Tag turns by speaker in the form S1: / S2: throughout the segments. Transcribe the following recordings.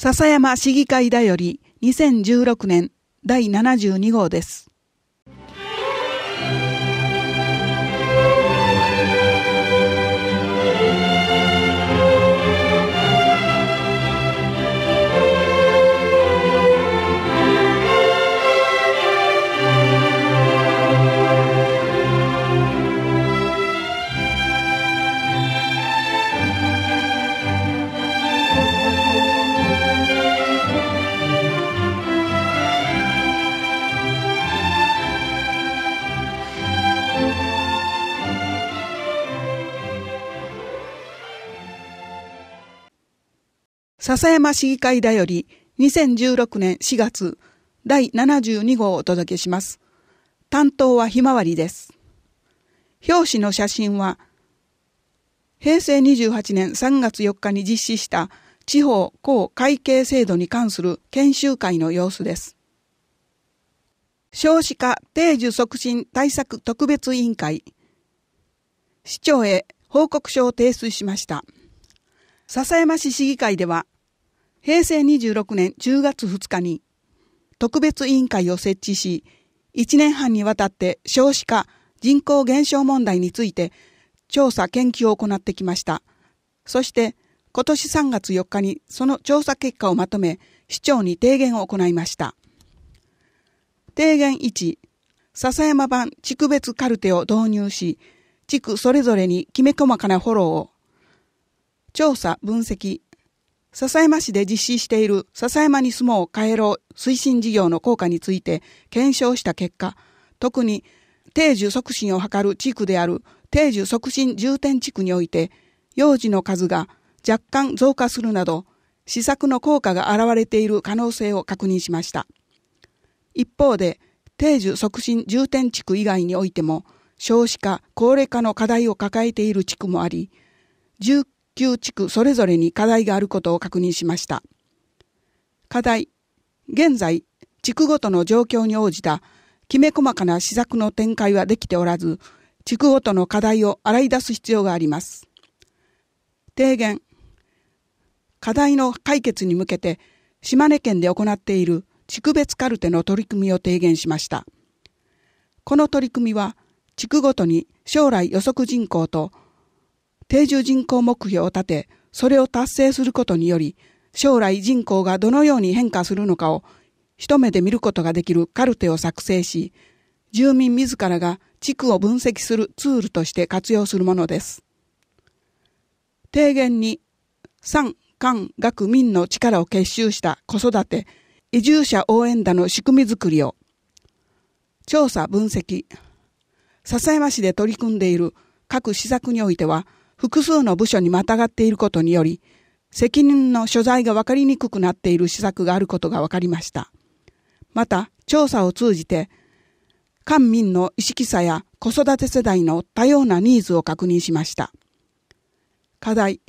S1: 笹山市議会だより2016年第72号です。笹山市議会だより2016年4月第72号をお届けします。担当はひまわりです。表紙の写真は平成28年3月4日に実施した地方公会計制度に関する研修会の様子です。少子化定住促進対策特別委員会市長へ報告書を提出しました。笹山市市議会では平成26年10月2日に特別委員会を設置し、1年半にわたって少子化、人口減少問題について調査研究を行ってきました。そして今年3月4日にその調査結果をまとめ、市長に提言を行いました。提言1、笹山版地区別カルテを導入し、地区それぞれにきめ細かなフォローを、調査、分析、笹山市で実施している笹山に住もう帰ろう推進事業の効果について検証した結果、特に定住促進を図る地区である定住促進重点地区において、幼児の数が若干増加するなど、施策の効果が現れている可能性を確認しました。一方で、定住促進重点地区以外においても、少子化、高齢化の課題を抱えている地区もあり、19旧地区それぞれに課題があることを確認しました。課題、現在、地区ごとの状況に応じたきめ細かな施策の展開はできておらず、地区ごとの課題を洗い出す必要があります。提言、課題の解決に向けて、島根県で行っている地区別カルテの取り組みを提言しました。この取り組みは、地区ごとに将来予測人口と定住人口目標を立て、それを達成することにより、将来人口がどのように変化するのかを一目で見ることができるカルテを作成し、住民自らが地区を分析するツールとして活用するものです。提言に、産、官、学、民の力を結集した子育て、移住者応援団の仕組みづくりを、調査、分析、笹山市で取り組んでいる各施策においては、複数の部署にまたがっていることにより、責任の所在が分かりにくくなっている施策があることが分かりました。また、調査を通じて、官民の意識差や子育て世代の多様なニーズを確認しました。課題、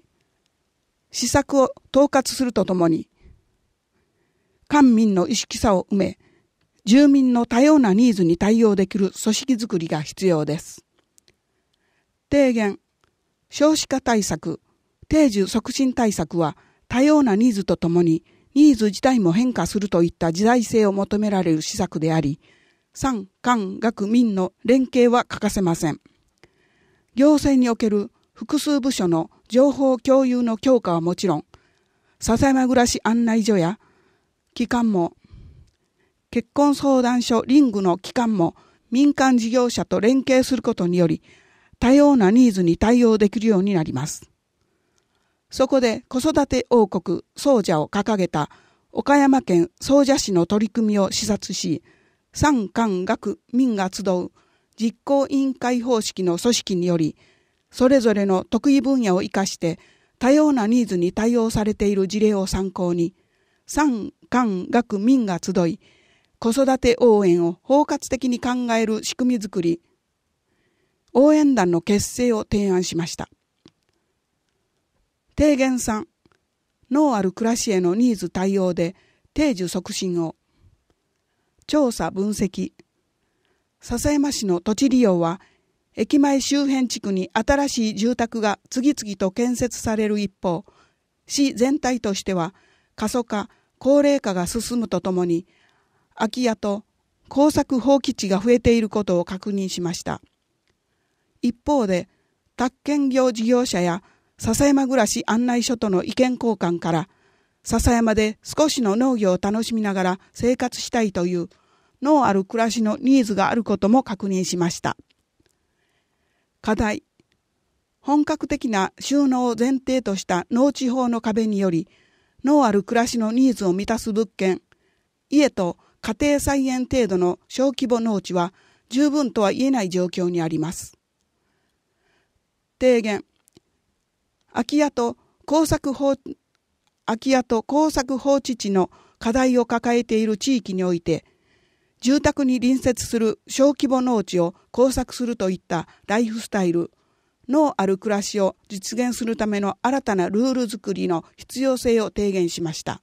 S1: 施策を統括するとともに、官民の意識差を埋め、住民の多様なニーズに対応できる組織づくりが必要です。提言少子化対策、定住促進対策は多様なニーズとともにニーズ自体も変化するといった時代性を求められる施策であり、産官学民の連携は欠かせません。行政における複数部署の情報共有の強化はもちろん、笹山暮らし案内所や機関も、結婚相談所リングの機関も民間事業者と連携することにより、多様なニーズに対応できるようになります。そこで子育て王国総社を掲げた岡山県総社市の取り組みを視察し、産官学民が集う実行委員会方式の組織により、それぞれの得意分野を活かして多様なニーズに対応されている事例を参考に、産官学民が集い、子育て応援を包括的に考える仕組みづくり、応援団の結成を提案しました。提言3、脳ある暮らしへのニーズ対応で定住促進を。調査分析。笹山市の土地利用は、駅前周辺地区に新しい住宅が次々と建設される一方、市全体としては過疎化、高齢化が進むとともに、空き家と耕作放棄地が増えていることを確認しました。一方で、宅建業事業者や笹山暮らし案内所との意見交換から、笹山で少しの農業を楽しみながら生活したいという農ある暮らしのニーズがあることも確認しました。課題。本格的な収納を前提とした農地法の壁により、農ある暮らしのニーズを満たす物件、家と家庭菜園程度の小規模農地は十分とは言えない状況にあります。提言空き家と耕作放空き家と耕作放置地の課題を抱えている地域において住宅に隣接する小規模農地を耕作するといったライフスタイル脳ある暮らしを実現するための新たなルール作りの必要性を提言しました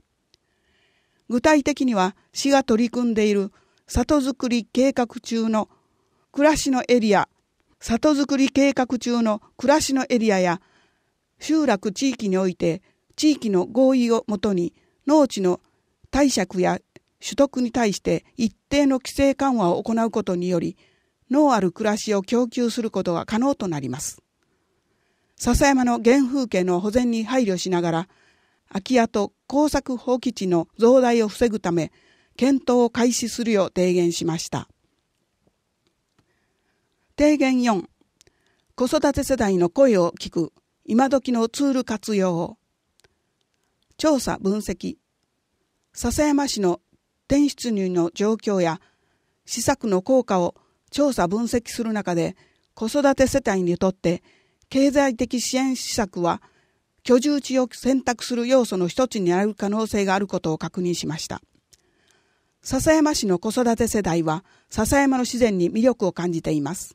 S1: 具体的には市が取り組んでいる里づくり計画中の暮らしのエリア里づくり計画中の暮らしのエリアや集落地域において地域の合意をもとに農地の貸借や取得に対して一定の規制緩和を行うことにより農ある暮らしを供給することが可能となります。笹山の原風景の保全に配慮しながら空き家と耕作放棄地の増大を防ぐため検討を開始するよう提言しました。提言4子育て世代の声を聞く今時のツール活用調査分析笹山市の転出入の状況や施策の効果を調査分析する中で子育て世帯にとって経済的支援施策は居住地を選択する要素の一つになる可能性があることを確認しました。笹山市の子育て世代は笹山の自然に魅力を感じています。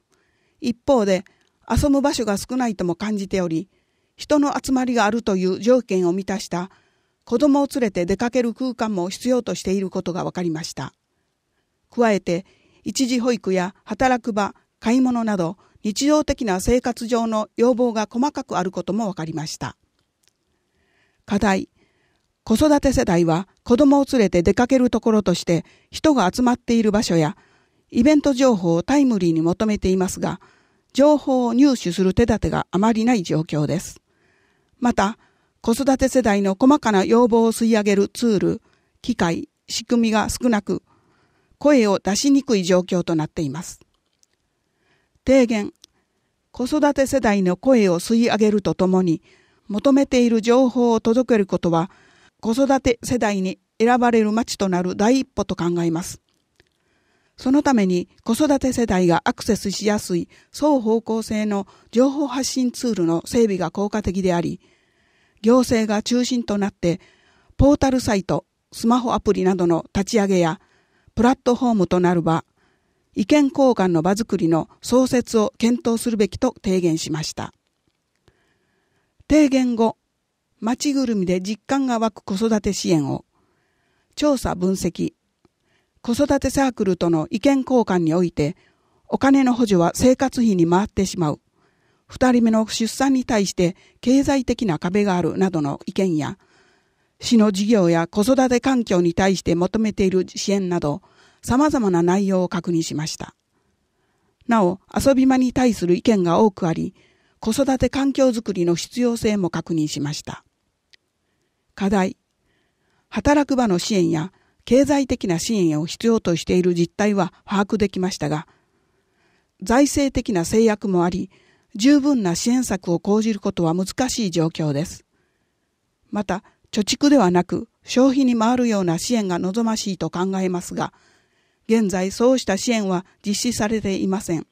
S1: 一方で、遊ぶ場所が少ないとも感じており、人の集まりがあるという条件を満たした子供を連れて出かける空間も必要としていることが分かりました。加えて、一時保育や働く場、買い物など日常的な生活上の要望が細かくあることも分かりました。課題、子育て世代は子供を連れて出かけるところとして人が集まっている場所やイベント情報をタイムリーに求めていますが、情報を入手する手立てがあまりない状況です。また、子育て世代の細かな要望を吸い上げるツール、機械、仕組みが少なく、声を出しにくい状況となっています。提言、子育て世代の声を吸い上げるとともに、求めている情報を届けることは、子育て世代に選ばれる街となる第一歩と考えます。そのために子育て世代がアクセスしやすい双方向性の情報発信ツールの整備が効果的であり、行政が中心となってポータルサイト、スマホアプリなどの立ち上げやプラットフォームとなる場、意見交換の場づくりの創設を検討するべきと提言しました。提言後、町ぐるみで実感が湧く子育て支援を調査分析子育てサークルとの意見交換において、お金の補助は生活費に回ってしまう。二人目の出産に対して経済的な壁があるなどの意見や、市の事業や子育て環境に対して求めている支援など、様々な内容を確認しました。なお、遊び場に対する意見が多くあり、子育て環境づくりの必要性も確認しました。課題、働く場の支援や経済的な支援を必要としている実態は把握できましたが、財政的な制約もあり、十分な支援策を講じることは難しい状況です。また、貯蓄ではなく消費に回るような支援が望ましいと考えますが、現在そうした支援は実施されていません。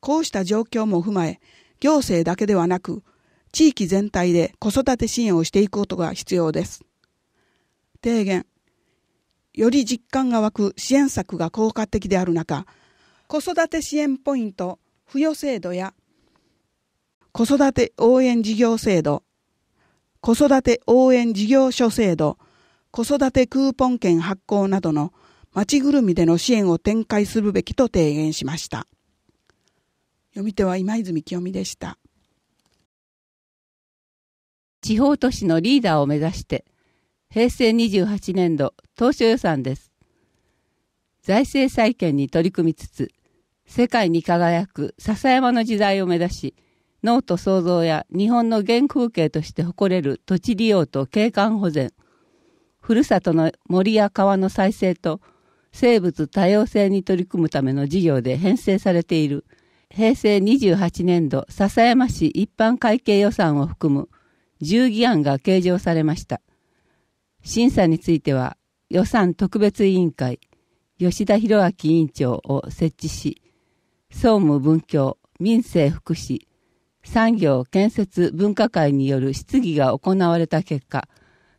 S1: こうした状況も踏まえ、行政だけではなく、地域全体で子育て支援をしていくことが必要です。提言、より実感が湧く支援策が効果的である中、子育て支援ポイント付与制度や、子育て応援事業制度、子育て応援事業所制度、子育てクーポン券発行などの町ぐるみでの支援を展開するべきと提言しました。読み手は今泉清美でした。
S2: 地方都市のリーダーを目指して、平成28年度当初予算です。財政再建に取り組みつつ、世界に輝く笹山の時代を目指し、脳と創造や日本の原風景として誇れる土地利用と景観保全、ふるさとの森や川の再生と生物多様性に取り組むための事業で編成されている平成28年度笹山市一般会計予算を含む10議案が計上されました。審査については予算特別委員会吉田博明委員長を設置し総務文教民生福祉産業建設分科会による質疑が行われた結果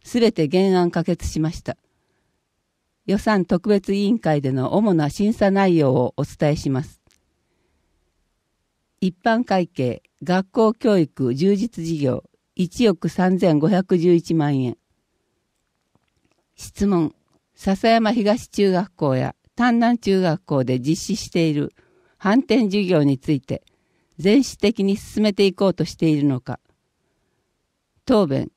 S2: すべて原案可決しました予算特別委員会での主な審査内容をお伝えします一般会計学校教育充実事業1億3511万円質問、笹山東中学校や丹南中学校で実施している反転授業について、全史的に進めていこうとしているのか。答弁、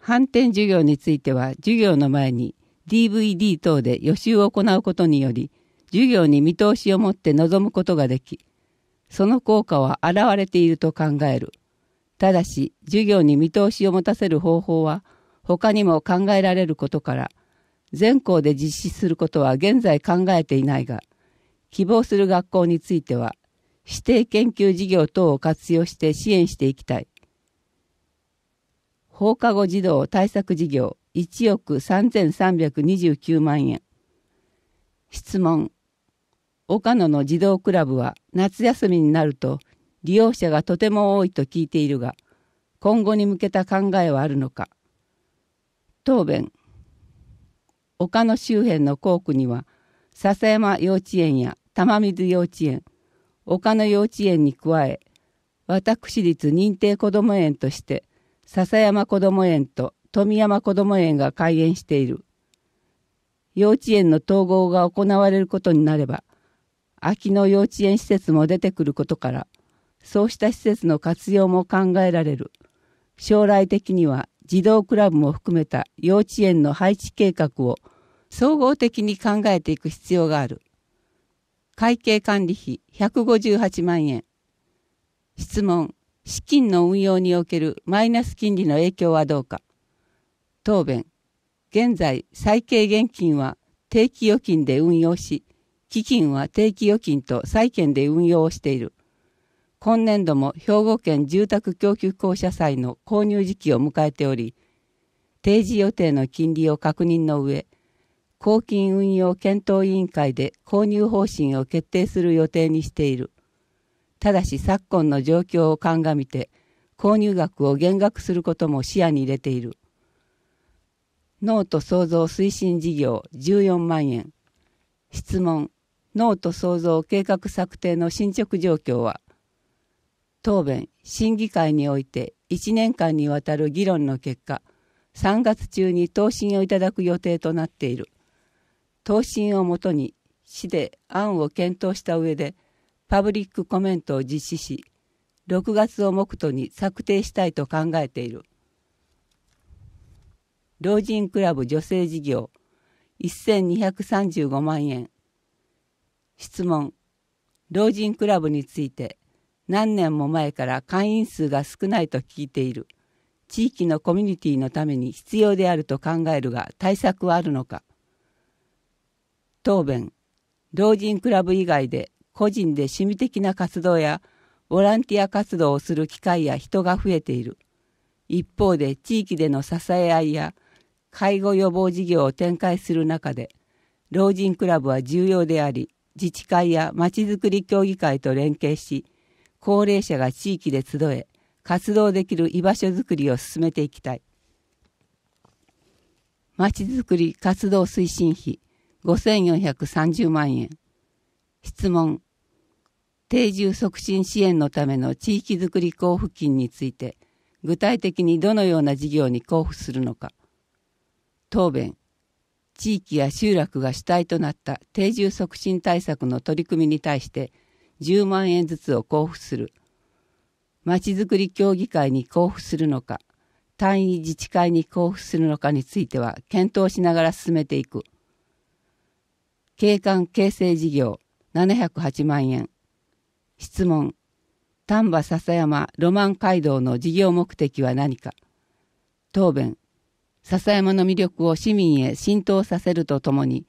S2: 反転授業については授業の前に DVD 等で予習を行うことにより、授業に見通しを持って臨むことができ、その効果は現れていると考える。ただし、授業に見通しを持たせる方法は、他にも考えられることから、全校で実施することは現在考えていないが、希望する学校については、指定研究事業等を活用して支援していきたい。放課後児童対策事業1億3329万円。質問。岡野の児童クラブは夏休みになると利用者がとても多いと聞いているが、今後に向けた考えはあるのか。答弁丘の周辺の校区には笹山幼稚園や玉水幼稚園丘の幼稚園に加え私立認定こども園として笹山こども園と富山こども園が開園している幼稚園の統合が行われることになれば秋の幼稚園施設も出てくることからそうした施設の活用も考えられる将来的には児童クラブも含めた幼稚園の配置計画を総合的に考えていく必要がある。会計管理費158万円。質問、資金の運用におけるマイナス金利の影響はどうか。答弁、現在最低現金は定期預金で運用し、基金は定期預金と債券で運用をしている。今年度も兵庫県住宅供給公社債の購入時期を迎えており提示予定の金利を確認の上公金運用検討委員会で購入方針を決定する予定にしているただし昨今の状況を鑑みて購入額を減額することも視野に入れているノート創造推進事業14万円質問ノート創造計画策定の進捗状況は答弁、審議会において1年間にわたる議論の結果、3月中に答申をいただく予定となっている。答申をもとに、市で案を検討した上で、パブリックコメントを実施し、6月を目途に策定したいと考えている。老人クラブ助成事業1235万円質問老人クラブについて何年も前から会員数が少ないと聞いている地域のコミュニティのために必要であると考えるが対策はあるのか答弁老人クラブ以外で個人で趣味的な活動やボランティア活動をする機会や人が増えている一方で地域での支え合いや介護予防事業を展開する中で老人クラブは重要であり自治会やまちづくり協議会と連携し高齢者が地域で集え活動できる居場所づくりを進めていきたいまちづくり活動推進費5430万円質問定住促進支援のための地域づくり交付金について具体的にどのような事業に交付するのか答弁地域や集落が主体となった定住促進対策の取り組みに対して10万円ずつを交付するまちづくり協議会に交付するのか単位自治会に交付するのかについては検討しながら進めていく景観形成事業708万円質問丹波篠山ロマン街道の事業目的は何か答弁笹山の魅力を市民へ浸透させるとともに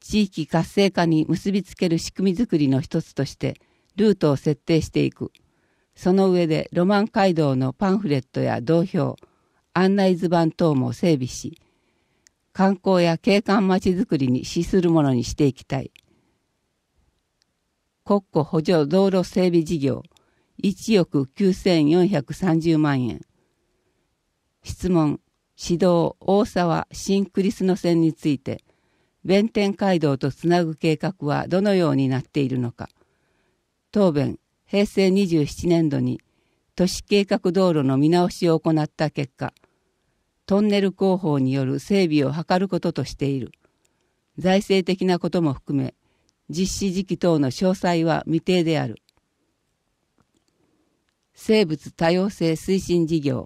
S2: 地域活性化に結びつける仕組みづくりの一つとしてルートを設定していくその上でロマン街道のパンフレットや道標案内図版等も整備し観光や景観まちづくりに資するものにしていきたい国庫補助道路整備事業1億9430万円質問指導大沢新クリスノ線について弁天街道とつなぐ計画はどのようになっているのか答弁平成27年度に都市計画道路の見直しを行った結果トンネル工法による整備を図ることとしている財政的なことも含め実施時期等の詳細は未定である生物多様性推進事業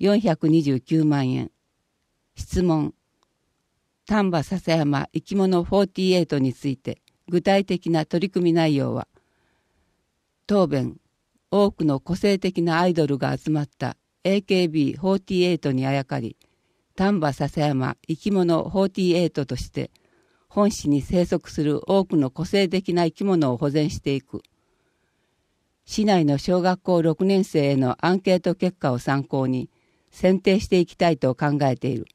S2: 429万円質問丹波篠山生き物48について具体的な取り組み内容は答弁多くの個性的なアイドルが集まった AKB48 にあやかり丹波篠山生き物48として本市に生息する多くの個性的な生き物を保全していく市内の小学校6年生へのアンケート結果を参考に選定していきたいと考えている。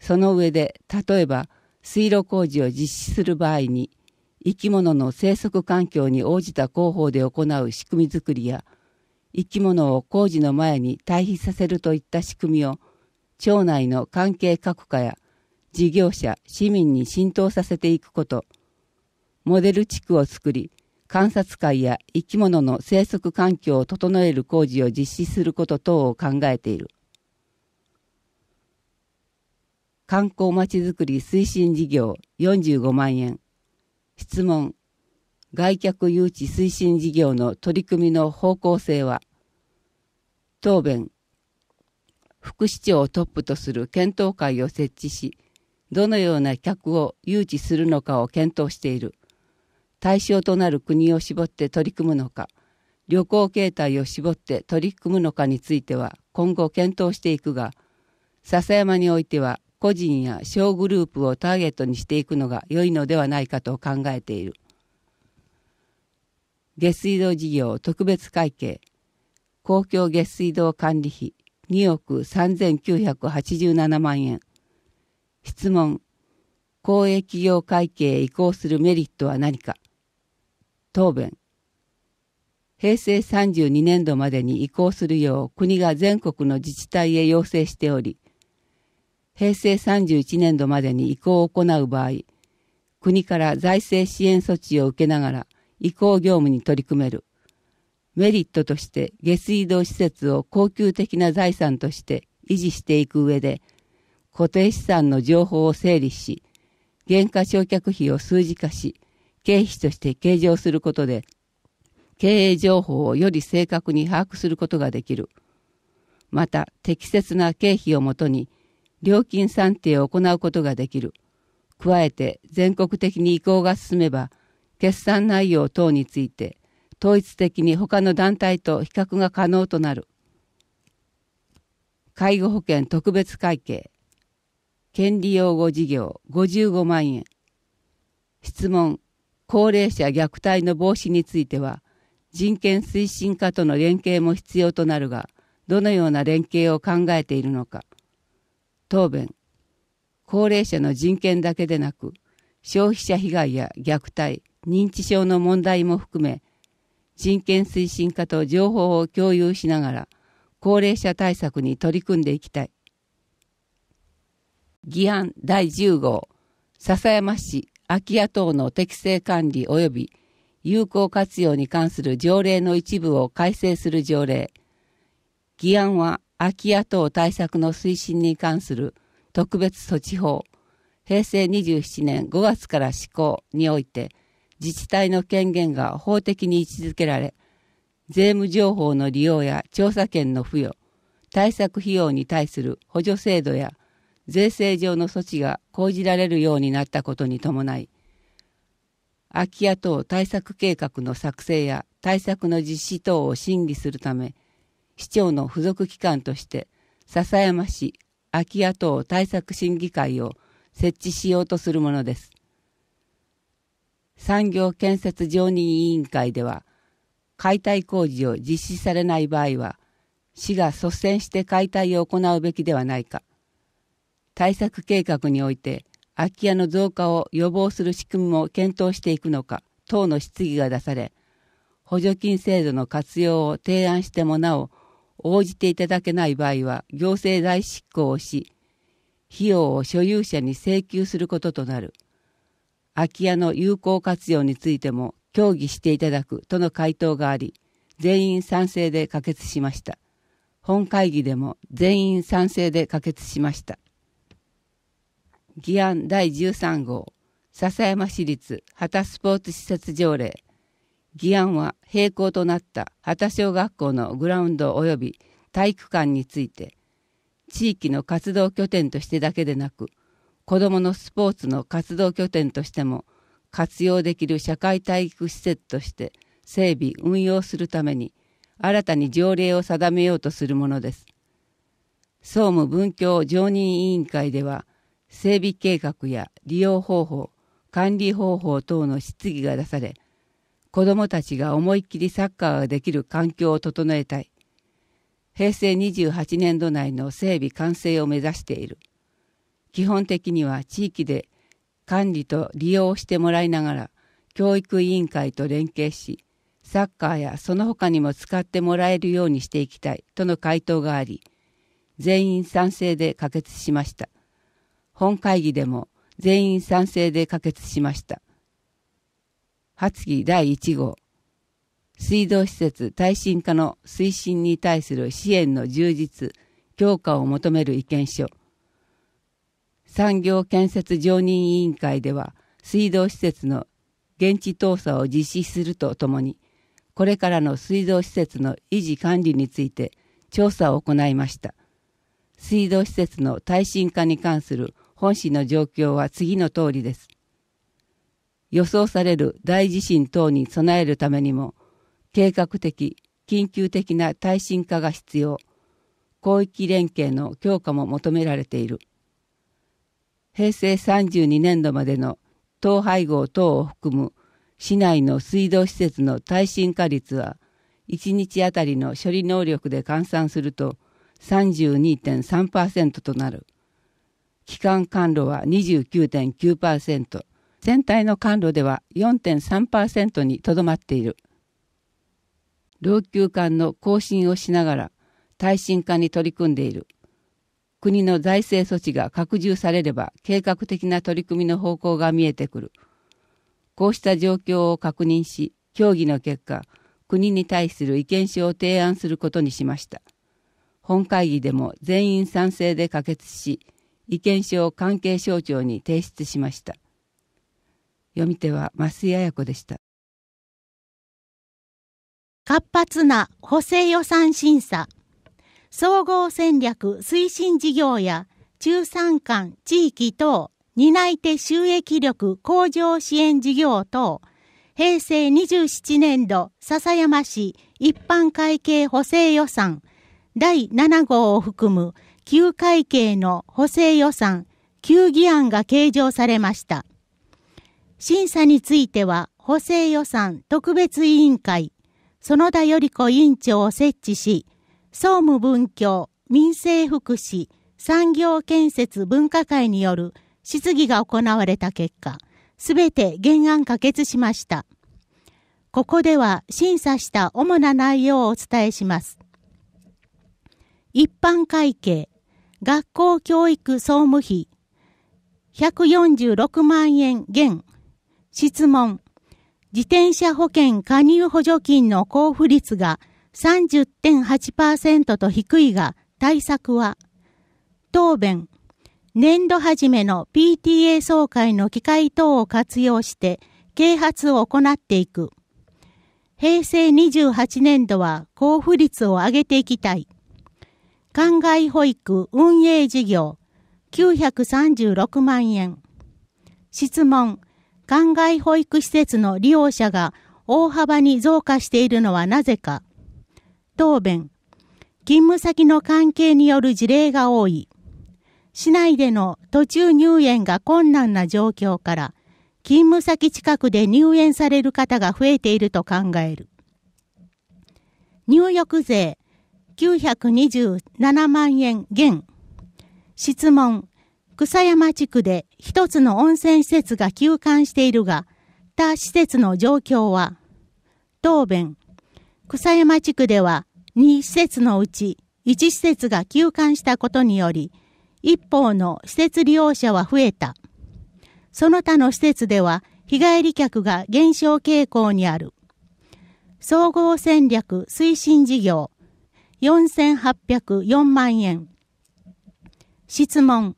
S2: その上で例えば水路工事を実施する場合に生き物の生息環境に応じた工法で行う仕組みづくりや生き物を工事の前に退避させるといった仕組みを町内の関係各課や事業者市民に浸透させていくことモデル地区を作り観察会や生き物の生息環境を整える工事を実施すること等を考えている。観光まちづくり推進事業45万円。質問。外客誘致推進事業の取り組みの方向性は答弁。副市長をトップとする検討会を設置し、どのような客を誘致するのかを検討している。対象となる国を絞って取り組むのか、旅行形態を絞って取り組むのかについては今後検討していくが、笹山においては個人や小グループをターゲットにしていくのが良いのではないかと考えている下水道事業特別会計公共下水道管理費2億3987万円質問公営企業会計へ移行するメリットは何か答弁平成32年度までに移行するよう国が全国の自治体へ要請しており平成31年度までに移行を行う場合、国から財政支援措置を受けながら移行業務に取り組める。メリットとして下水道施設を恒久的な財産として維持していく上で、固定資産の情報を整理し、減価償却費を数字化し、経費として計上することで、経営情報をより正確に把握することができる。また、適切な経費をもとに、料金算定を行うことができる。加えて全国的に移行が進めば、決算内容等について、統一的に他の団体と比較が可能となる。介護保険特別会計。権利擁護事業55万円。質問。高齢者虐待の防止については、人権推進課との連携も必要となるが、どのような連携を考えているのか。答弁高齢者の人権だけでなく消費者被害や虐待認知症の問題も含め人権推進課と情報を共有しながら高齢者対策に取り組んでいきたい議案第10号笹山市空き家等の適正管理及び有効活用に関する条例の一部を改正する条例議案は空き家等対策の推進に関する特別措置法平成27年5月から施行において自治体の権限が法的に位置づけられ税務情報の利用や調査権の付与対策費用に対する補助制度や税制上の措置が講じられるようになったことに伴い空き家等対策計画の作成や対策の実施等を審議するため市長の付属機関として笹山市空き家等対策審議会を設置しようとするものです産業建設常任委員会では解体工事を実施されない場合は市が率先して解体を行うべきではないか対策計画において空き家の増加を予防する仕組みも検討していくのか等の質疑が出され補助金制度の活用を提案してもなお応じていただけない場合は行政代執行をし費用を所有者に請求することとなる空き家の有効活用についても協議していただくとの回答があり全員賛成で可決しました本会議でも全員賛成で可決しました議案第13号笹山市立畑スポーツ施設条例議案は並行となった畑小学校のグラウンド及び体育館について地域の活動拠点としてだけでなく子どものスポーツの活動拠点としても活用できる社会体育施設として整備運用するために新たに条例を定めようとするものです。総務文教常任委員会では整備計画や利用方法管理方法等の質疑が出され子どもたちが思いっきりサッカーができる環境を整えたい平成28年度内の整備完成を目指している基本的には地域で管理と利用してもらいながら教育委員会と連携しサッカーやその他にも使ってもらえるようにしていきたいとの回答があり全員賛成で可決しました本会議でも全員賛成で可決しました発議第1号、水道施設耐震化の推進に対する支援の充実、強化を求める意見書、産業建設常任委員会では、水道施設の現地調査を実施するとともに、これからの水道施設の維持管理について調査を行いました。水道施設の耐震化に関する本市の状況は次の通りです。予想される大地震等に備えるためにも、計画的、緊急的な耐震化が必要、広域連携の強化も求められている。平成32年度までの統廃合等を含む市内の水道施設の耐震化率は、1日あたりの処理能力で換算すると32.3%となる。基幹管路は29.9%。全体の管路では4.3%にとどまっている老朽化の更新をしながら耐震化に取り組んでいる国の財政措置が拡充されれば計画的な取り組みの方向が見えてくるこうした状況を確認し協議の結果国に対する意見書を提案することにしました本会議でも全員賛成で可決し意見書を関係省庁に提出しました読み手は増井彩子でした
S3: 活発な補正予算審査総合戦略推進事業や中山間地域等担い手収益力向上支援事業等平成27年度笹山市一般会計補正予算第7号を含む旧会計の補正予算9議案が計上されました。審査については補正予算特別委員会、園田り子委員長を設置し、総務文教、民生福祉、産業建設分科会による質疑が行われた結果、すべて原案可決しました。ここでは審査した主な内容をお伝えします。一般会計、学校教育総務費、146万円減、質問。自転車保険加入補助金の交付率が30.8%と低いが対策は答弁。年度初めの PTA 総会の機会等を活用して啓発を行っていく。平成28年度は交付率を上げていきたい。灌漑保育運営事業936万円。質問。灌漑保育施設の利用者が大幅に増加しているのはなぜか。答弁。勤務先の関係による事例が多い。市内での途中入園が困難な状況から、勤務先近くで入園される方が増えていると考える。入浴税927万円減。質問。草山地区で一つの温泉施設が休館しているが、他施設の状況は、答弁、草山地区では2施設のうち1施設が休館したことにより、一方の施設利用者は増えた。その他の施設では日帰り客が減少傾向にある。総合戦略推進事業4804万円。質問。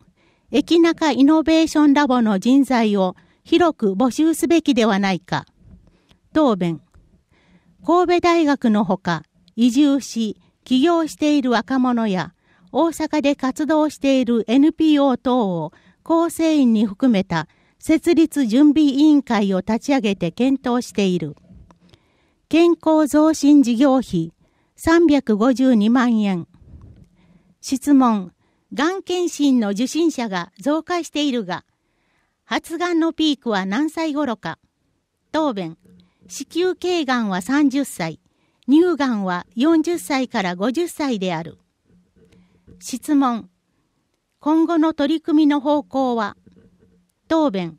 S3: 駅中イノベーションラボの人材を広く募集すべきではないか。答弁。神戸大学のほか、移住し、起業している若者や、大阪で活動している NPO 等を構成員に含めた設立準備委員会を立ち上げて検討している。健康増進事業費352万円。質問。がん検診の受診者が増加しているが、発がんのピークは何歳頃か。答弁、子宮頸がんは30歳、乳がんは40歳から50歳である。質問、今後の取り組みの方向は答弁、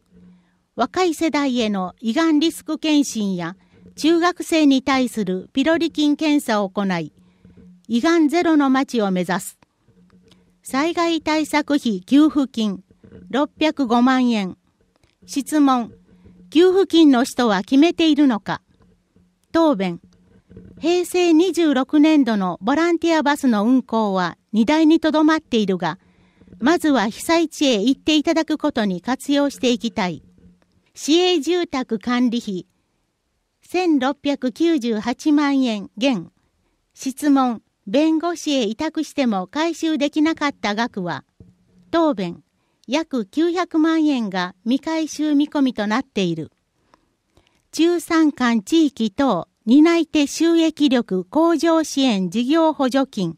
S3: 若い世代への胃がんリスク検診や中学生に対するピロリ菌検査を行い、胃がんゼロの街を目指す。災害対策費給付金605万円。質問、給付金の使途は決めているのか答弁、平成26年度のボランティアバスの運行は荷台にとどまっているが、まずは被災地へ行っていただくことに活用していきたい。市営住宅管理費1698万円減。質問。弁護士へ委託しても回収できなかった額は、答弁約900万円が未回収見込みとなっている。中山間地域等担い手収益力向上支援事業補助金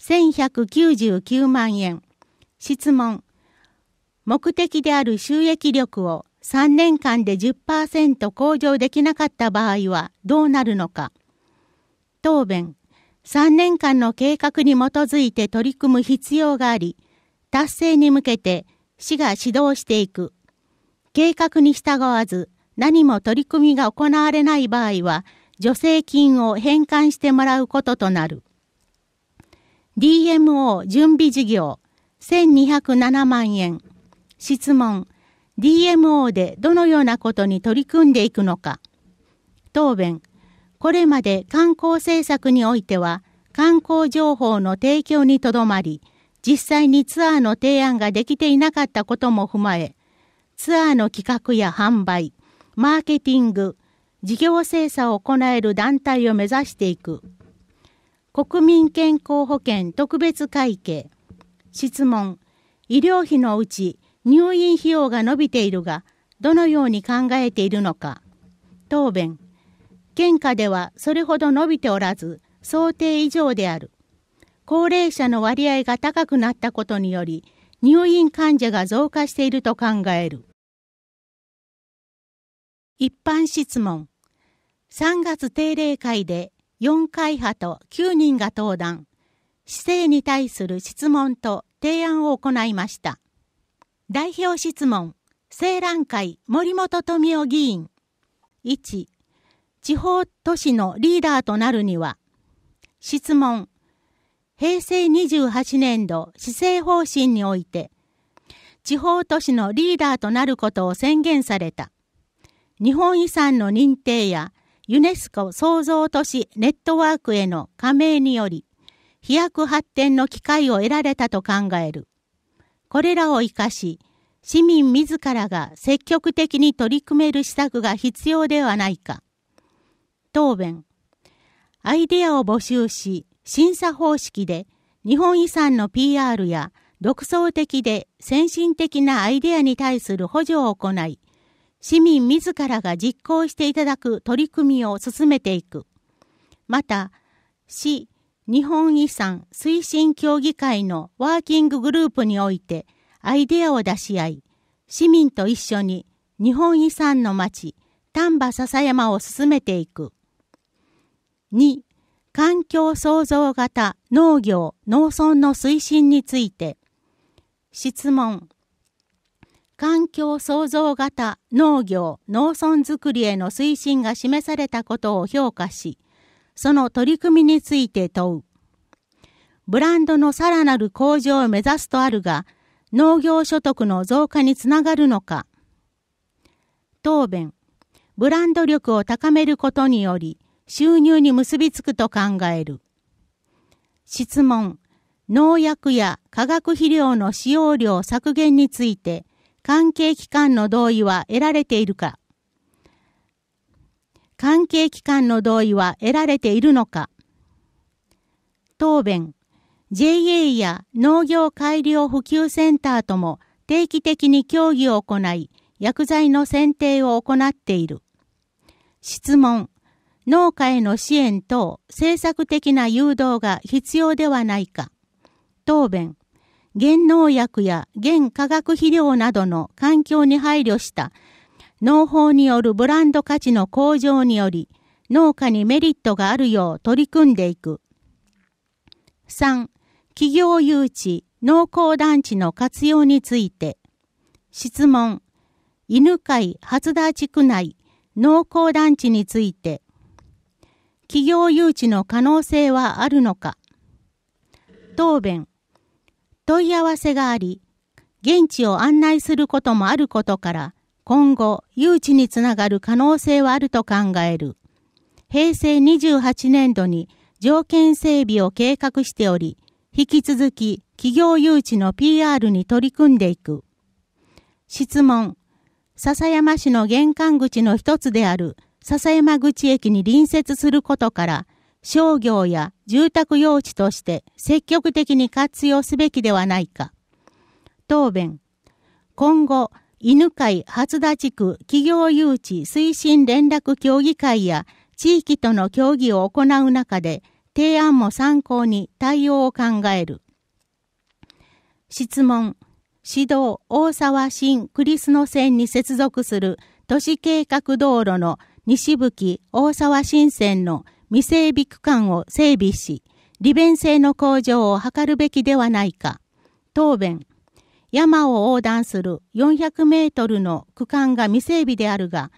S3: 1199万円。質問。目的である収益力を3年間で10%向上できなかった場合はどうなるのか。答弁。3年間の計画に基づいて取り組む必要があり、達成に向けて市が指導していく。計画に従わず何も取り組みが行われない場合は、助成金を返還してもらうこととなる。DMO 準備事業1207万円。質問。DMO でどのようなことに取り組んでいくのか。答弁。これまで観光政策においては、観光情報の提供にとどまり、実際にツアーの提案ができていなかったことも踏まえ、ツアーの企画や販売、マーケティング、事業精査を行える団体を目指していく。国民健康保険特別会計。質問。医療費のうち入院費用が伸びているが、どのように考えているのか。答弁。県下ではそれほど伸びておらず、想定以上である。高齢者の割合が高くなったことにより、入院患者が増加していると考える。一般質問。3月定例会で4会派と9人が登壇、姿政に対する質問と提案を行いました。代表質問、青蘭会森本富夫議員。1、地方都市のリーダーとなるには、質問、平成28年度施政方針において、地方都市のリーダーとなることを宣言された。日本遺産の認定やユネスコ創造都市ネットワークへの加盟により、飛躍発展の機会を得られたと考える。これらを活かし、市民自らが積極的に取り組める施策が必要ではないか。答弁。アイデアを募集し、審査方式で日本遺産の PR や独創的で先進的なアイデアに対する補助を行い、市民自らが実行していただく取り組みを進めていく。また、市日本遺産推進協議会のワーキンググループにおいてアイデアを出し合い、市民と一緒に日本遺産の町、丹波篠山を進めていく。2、環境創造型農業・農村の推進について、質問、環境創造型農業・農村づくりへの推進が示されたことを評価し、その取り組みについて問う。ブランドのさらなる向上を目指すとあるが、農業所得の増加につながるのか。答弁、ブランド力を高めることにより、収入に結びつくと考える。質問、農薬や化学肥料の使用量削減について、関係機関の同意は得られているか関係機関の同意は得られているのか答弁、JA や農業改良普及センターとも定期的に協議を行い、薬剤の選定を行っている。質問、農家への支援等政策的な誘導が必要ではないか。答弁、原農薬や原化学肥料などの環境に配慮した農法によるブランド価値の向上により農家にメリットがあるよう取り組んでいく。3、企業誘致、農耕団地の活用について。質問、犬飼初田地区内農耕団地について。企業誘致の可能性はあるのか答弁問い合わせがあり現地を案内することもあることから今後誘致につながる可能性はあると考える平成28年度に条件整備を計画しており引き続き企業誘致の PR に取り組んでいく質問笹山市の玄関口の一つである笹山口駅に隣接することから、商業や住宅用地として積極的に活用すべきではないか。答弁。今後、犬会初田地区企業誘致推進連絡協議会や地域との協議を行う中で、提案も参考に対応を考える。質問。指導大沢新クリスノ線に接続する都市計画道路の西吹大沢新線の未整備区間を整備し、利便性の向上を図るべきではないか。答弁。山を横断する400メートルの区間が未整備であるが、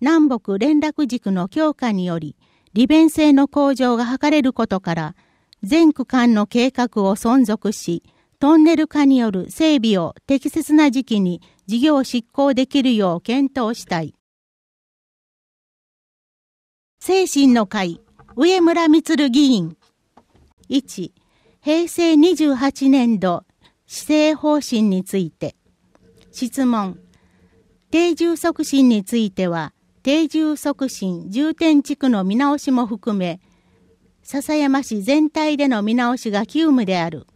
S3: 南北連絡軸の強化により、利便性の向上が図れることから、全区間の計画を存続し、トンネル化による整備を適切な時期に事業執行できるよう検討したい。精神の会、上村光議員。1、平成28年度施政方針について。質問。定住促進については、定住促進重点地区の見直しも含め、笹山市全体での見直しが急務である。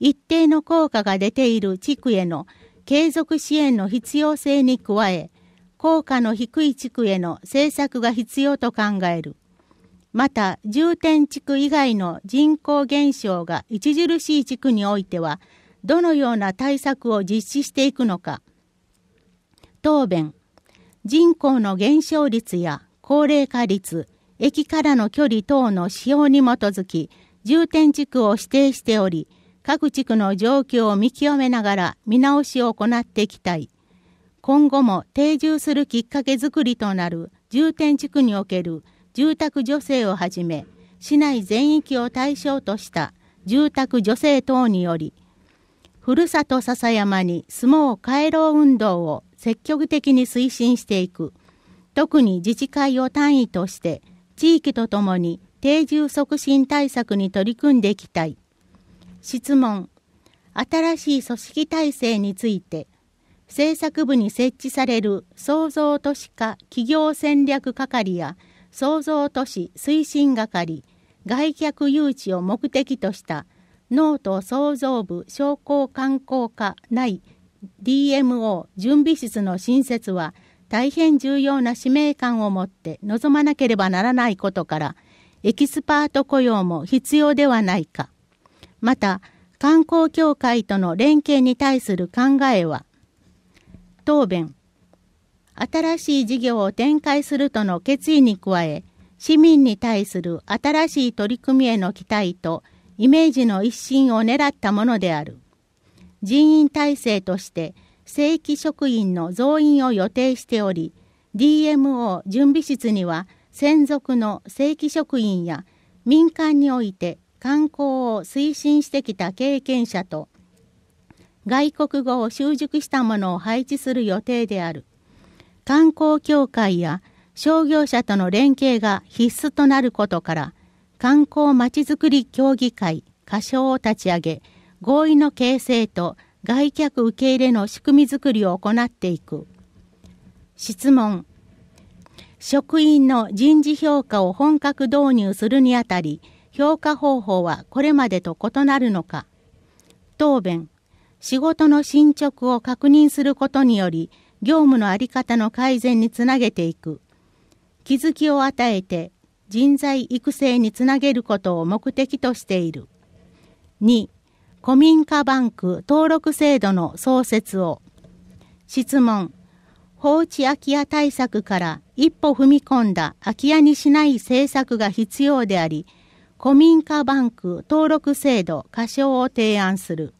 S3: 一定の効果が出ている地区への継続支援の必要性に加え、効果の低い地区への政策が必要と考える。また、重点地区以外の人口減少が著しい地区においては、どのような対策を実施していくのか。答弁。人口の減少率や高齢化率、駅からの距離等の指標に基づき、重点地区を指定しており、各地区の状況を見極めながら見直しを行っていきたい。今後も定住するきっかけづくりとなる重点地区における住宅助成をはじめ、市内全域を対象とした住宅助成等により、ふるさと笹山に相撲回廊運動を積極的に推進していく、特に自治会を単位として、地域とともに定住促進対策に取り組んでいきたい。質問、新しい組織体制について、政策部に設置される創造都市化企業戦略係や創造都市推進係、外脚誘致を目的としたノート創造部商工観光課内 DMO 準備室の新設は大変重要な使命感を持って臨まなければならないことから、エキスパート雇用も必要ではないか。また、観光協会との連携に対する考えは、答弁。新しい事業を展開するとの決意に加え、市民に対する新しい取り組みへの期待とイメージの一新を狙ったものである。人員体制として正規職員の増員を予定しており、DMO 準備室には専属の正規職員や民間において観光を推進してきた経験者と外国語を習熟したものを配置する予定である。観光協会や商業者との連携が必須となることから、観光まちづくり協議会、歌唱を立ち上げ、合意の形成と外客受け入れの仕組みづくりを行っていく。質問。職員の人事評価を本格導入するにあたり、評価方法はこれまでと異なるのか。答弁。仕事の進捗を確認することにより、業務の在り方の改善につなげていく。気づきを与えて、人材育成につなげることを目的としている。2、古民家バンク登録制度の創設を。質問、放置空き家対策から一歩踏み込んだ空き家にしない政策が必要であり、古民家バンク登録制度過少を提案する。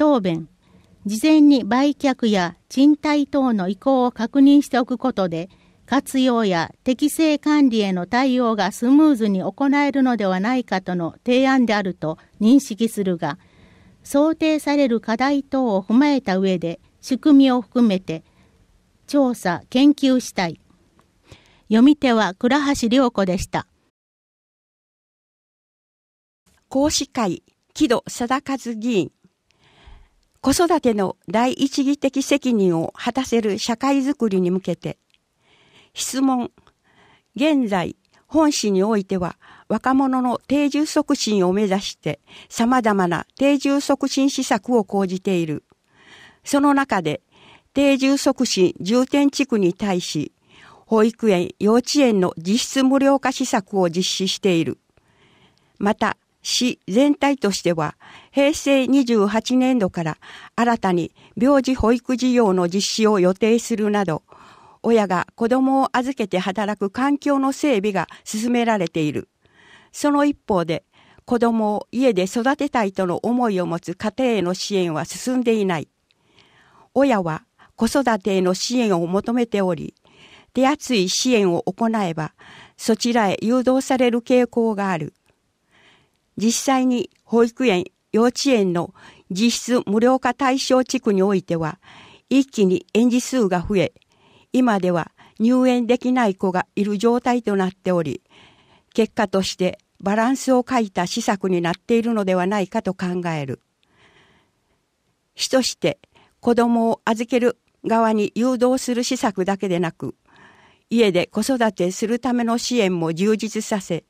S3: 答弁、事前に売却や賃貸等の意向を確認しておくことで、活用や適正管理への対応がスムーズに行えるのではないかとの提案であると認識するが、想定される課題等を踏まえた上で、仕組みを含めて、調査・研究したい。読み手は倉橋涼子でした。講師会、
S4: 木戸貞和議員。子育ての第一義的責任を果たせる社会づくりに向けて、質問、現在、本市においては若者の定住促進を目指して様々な定住促進施策を講じている。その中で定住促進重点地区に対し保育園、幼稚園の実質無料化施策を実施している。また、市全体としては、平成28年度から新たに病児保育事業の実施を予定するなど、親が子供を預けて働く環境の整備が進められている。その一方で、子供を家で育てたいとの思いを持つ家庭への支援は進んでいない。親は子育てへの支援を求めており、手厚い支援を行えば、そちらへ誘導される傾向がある。実際に保育園、幼稚園の実質無料化対象地区においては、一気に園児数が増え、今では入園できない子がいる状態となっており、結果としてバランスを欠いた施策になっているのではないかと考える。主として子供を預ける側に誘導する施策だけでなく、家で子育てするための支援も充実させ、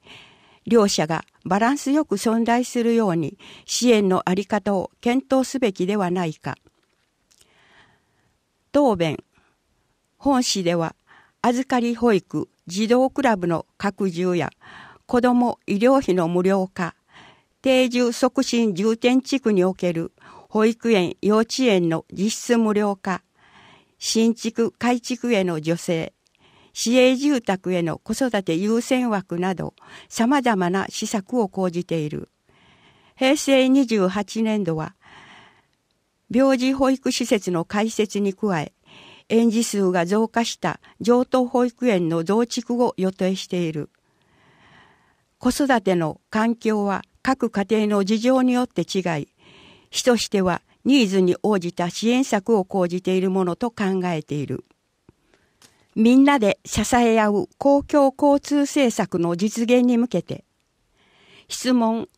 S4: 両者がバランスよく存在するように支援のあり方を検討すべきではないか。答弁。本市では、預かり保育、児童クラブの拡充や、子ども医療費の無料化、定住促進重点地区における保育園、幼稚園の実質無料化、新築、改築への助成、市営住宅への子育て優先枠など様々な施策を講じている。平成28年度は、病児保育施設の開設に加え、園児数が増加した上等保育園の増築を予定している。子育ての環境は各家庭の事情によって違い、市としてはニーズに応じた支援策を講じているものと考えている。みんなで支え合う公共交通政策の実現に向けて、質問、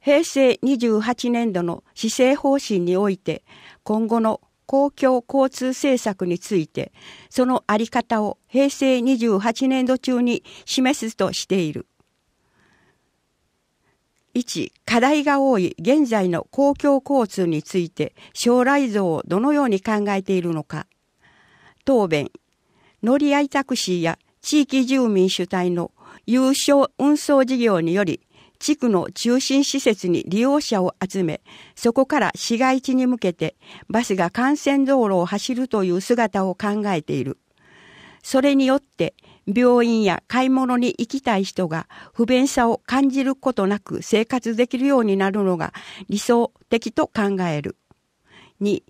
S4: 平成28年度の施政方針において、今後の公共交通政策について、そのあり方を平成28年度中に示すとしている。1課題が多い現在の公共交通について将来像をどのように考えているのか答弁乗り合いタクシーや地域住民主体の有償運送事業により、地区の中心施設に利用者を集め、そこから市街地に向けてバスが幹線道路を走るという姿を考えている。それによって、病院や買い物に行きたい人が不便さを感じることなく生活できるようになるのが理想的と考える。2、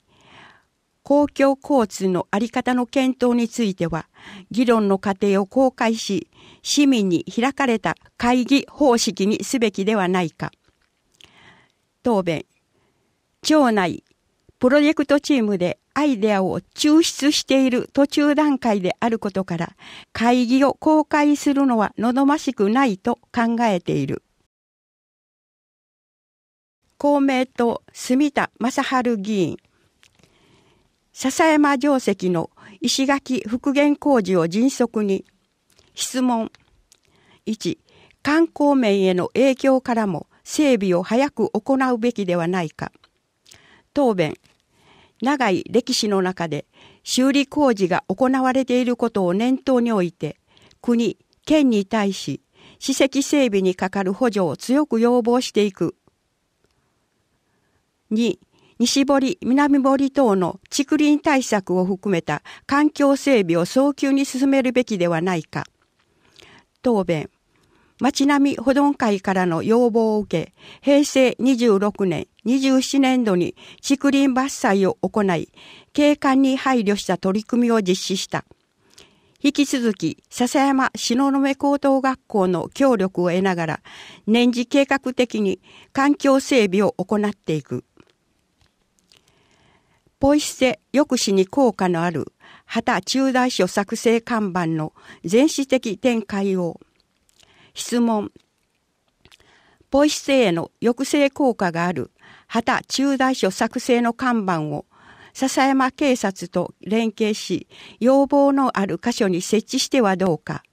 S4: 公共交通のあり方の検討については、議論の過程を公開し、市民に開かれた会議方式にすべきではないか。答弁。町内、プロジェクトチームでアイデアを抽出している途中段階であることから、会議を公開するのは望ましくないと考えている。公明党、住田正春議員。笹山城石の石垣復元工事を迅速に質問1観光面への影響からも整備を早く行うべきではないか答弁長い歴史の中で修理工事が行われていることを念頭において国県に対し史跡整備にかかる補助を強く要望していく2西堀、南堀等の竹林対策を含めた環境整備を早急に進めるべきではないか。答弁。町並み保存会からの要望を受け、平成26年、27年度に竹林伐採を行い、景観に配慮した取り組みを実施した。引き続き、笹山東雲高等学校の協力を得ながら、年次計画的に環境整備を行っていく。ポイ捨て抑止に効果のある旗中大書作成看板の全史的展開を。質問。ポイ捨てへの抑制効果がある旗中大書作成の看板を笹山警察と連携し、要望のある箇所に設置してはどうか。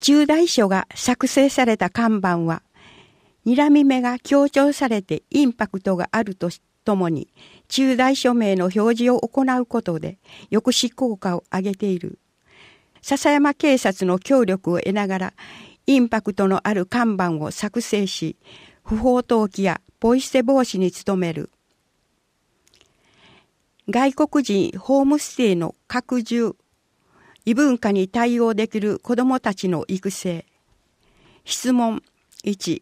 S4: 中大書が作成された看板は、睨み目が強調されてインパクトがあるとともに中大署名の表示を行うことで抑止効果を上げている笹山警察の協力を得ながらインパクトのある看板を作成し不法投棄やポイ捨て防止に努める外国人ホームステイの拡充異文化に対応できる子どもたちの育成質問1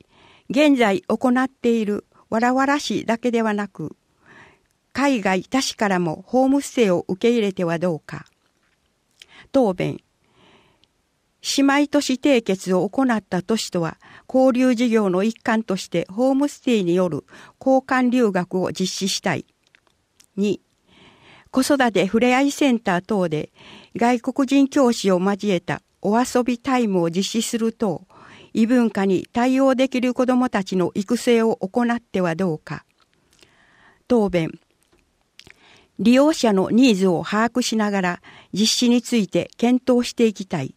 S4: 現在行っているわらわら市だけではなく、海外他市からもホームステイを受け入れてはどうか。答弁。姉妹都市締結を行った都市とは、交流事業の一環としてホームステイによる交換留学を実施したい。2、子育てふれあいセンター等で外国人教師を交えたお遊びタイムを実施する等、異文化に対応できる子どもたちの育成を行ってはどうか。答弁。利用者のニーズを把握しながら実施について検討していきたい。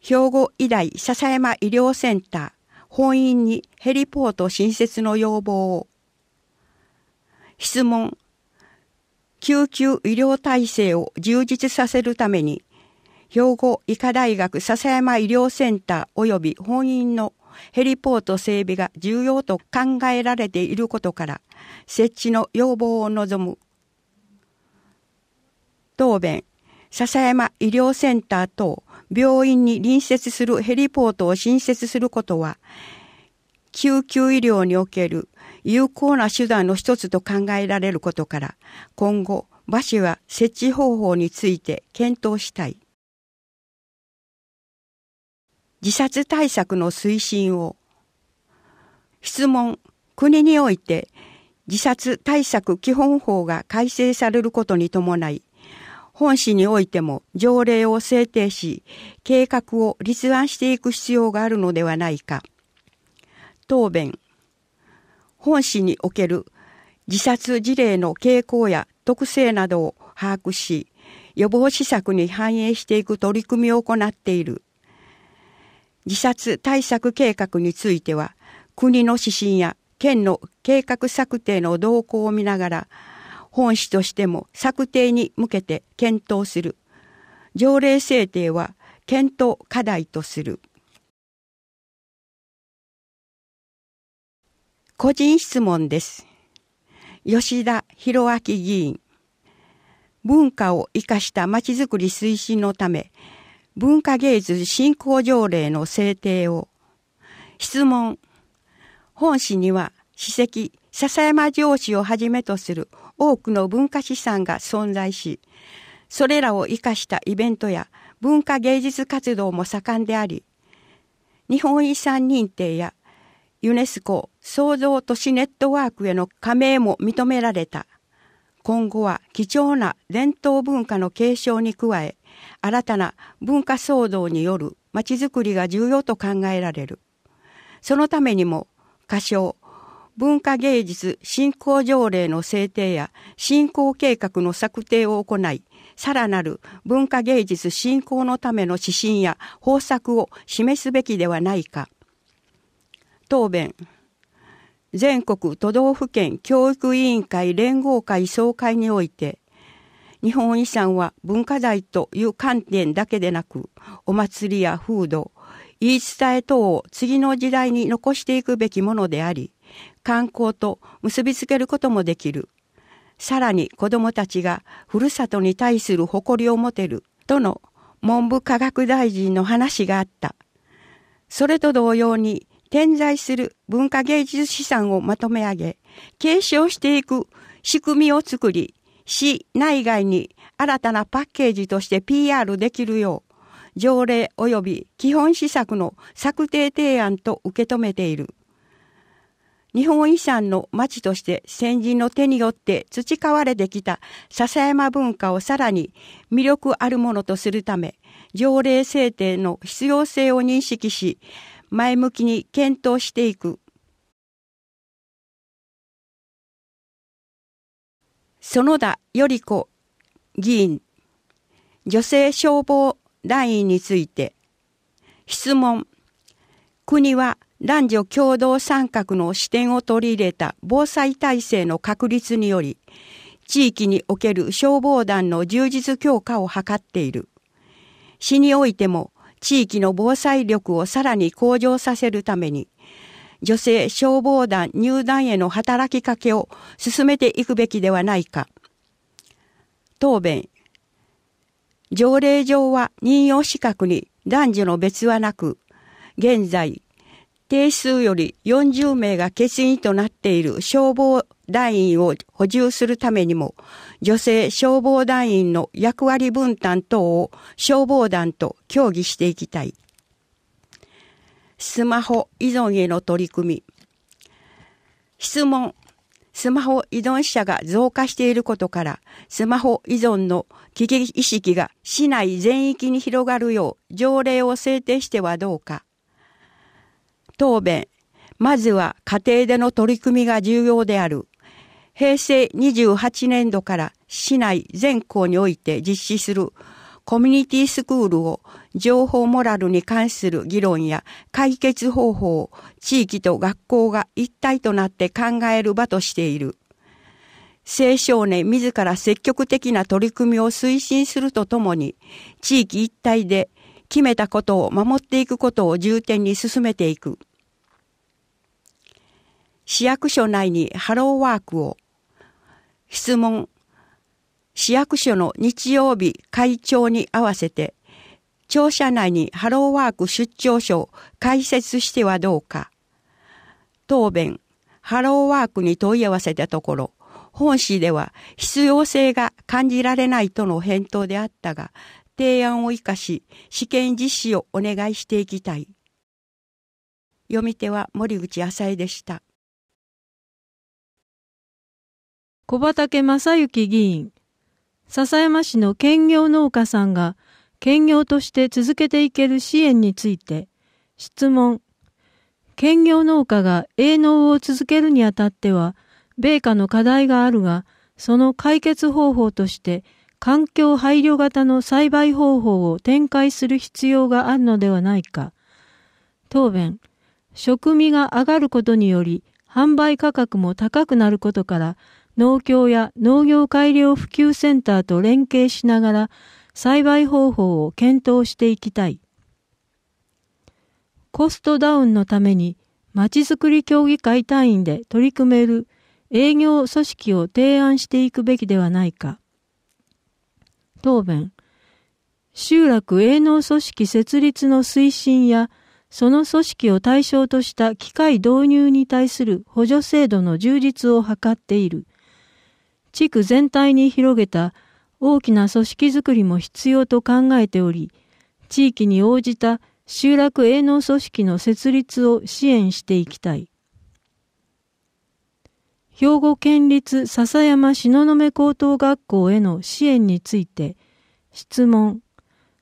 S4: 兵庫医大笹山医療センター本院にヘリポート新設の要望を。質問。救急医療体制を充実させるために兵庫医科大学笹山医療センター及び本院のヘリポート整備が重要と考えられていることから設置の要望を望む答弁笹山医療センター等病院に隣接するヘリポートを新設することは救急医療における有効な手段の一つと考えられることから今後馬氏は設置方法について検討したい自殺対策の推進を。質問、国において自殺対策基本法が改正されることに伴い、本市においても条例を制定し、計画を立案していく必要があるのではないか。答弁。本市における自殺事例の傾向や特性などを把握し、予防施策に反映していく取り組みを行っている。自殺対策計画については国の指針や県の計画策定の動向を見ながら本市としても策定に向けて検討する条例制定は検討課題とする個人質問です吉田博明議員文化を生かしたまちづくり推進のため文化芸術振興条例の制定を、質問、本市には史跡、笹山城市をはじめとする多くの文化資産が存在し、それらを生かしたイベントや文化芸術活動も盛んであり、日本遺産認定やユネスコ創造都市ネットワークへの加盟も認められた。今後は貴重な伝統文化の継承に加え、新たな文化騒動によるまちづくりが重要と考えられる。そのためにも、歌唱、文化芸術振興条例の制定や振興計画の策定を行い、さらなる文化芸術振興のための指針や方策を示すべきではないか。答弁。全国都道府県教育委員会連合会総会において、日本遺産は文化財という観点だけでなく、お祭りや風土、言い伝え等を次の時代に残していくべきものであり、観光と結びつけることもできる。さらに子供たちがふるさとに対する誇りを持てる、との文部科学大臣の話があった。それと同様に、点在する文化芸術資産をまとめ上げ、継承していく仕組みを作り、市内外に新たなパッケージとして PR できるよう、条例及び基本施策の策定提案と受け止めている。日本遺産の町として先人の手によって培われてきた笹山文化をさらに魅力あるものとするため、条例制定の必要性を認識し、前向きに検討していく園田より子議員、女性消防団員について、質問、国は男女共同参画の視点を取り入れた防災体制の確立により、地域における消防団の充実強化を図っている。市においても地域の防災力をさらに向上させるために、女性消防団入団への働きかけを進めていくべきではないか。答弁。条例上は任用資格に男女の別はなく、現在、定数より40名が欠員となっている消防団員を補充するためにも、女性消防団員の役割分担等を消防団と協議していきたい。スマホ依存への取り組み。質問。スマホ依存者が増加していることから、スマホ依存の危機意識が市内全域に広がるよう条例を制定してはどうか。答弁。まずは家庭での取り組みが重要である。平成28年度から市内全校において実施するコミュニティスクールを情報モラルに関する議論や解決方法を地域と学校が一体となって考える場としている。青少年自ら積極的な取り組みを推進するとともに、地域一体で決めたことを守っていくことを重点に進めていく。市役所内にハローワークを、質問、市役所の日曜日会長に合わせて庁舎内にハローワーク出張所を開設してはどうか。答弁、ハローワークに問い合わせたところ、本市では必要性が感じられないとの返答であったが、提案を活かし、試験実施をお願いしていきたい。読
S5: み手は森口浅江でした。小畑正幸議員、笹山市の兼業農家さんが兼業として続けていける支援について、質問。兼業農家が営農を続けるにあたっては、米価の課題があるが、その解決方法として、環境配慮型の栽培方法を展開する必要があるのではないか。答弁。食味が上がることにより、販売価格も高くなることから、農協や農業改良普及センターと連携しながら、栽培方法を検討していきたい。コストダウンのために、まちづくり協議会単位で取り組める営業組織を提案していくべきではないか。答弁。集落営農組織設立の推進や、その組織を対象とした機械導入に対する補助制度の充実を図っている。地区全体に広げた大きな組織づくりも必要と考えており、地域に応じた集落営農組織の設立を支援していきたい。兵庫県立笹山東雲高等学校への支援について、質問。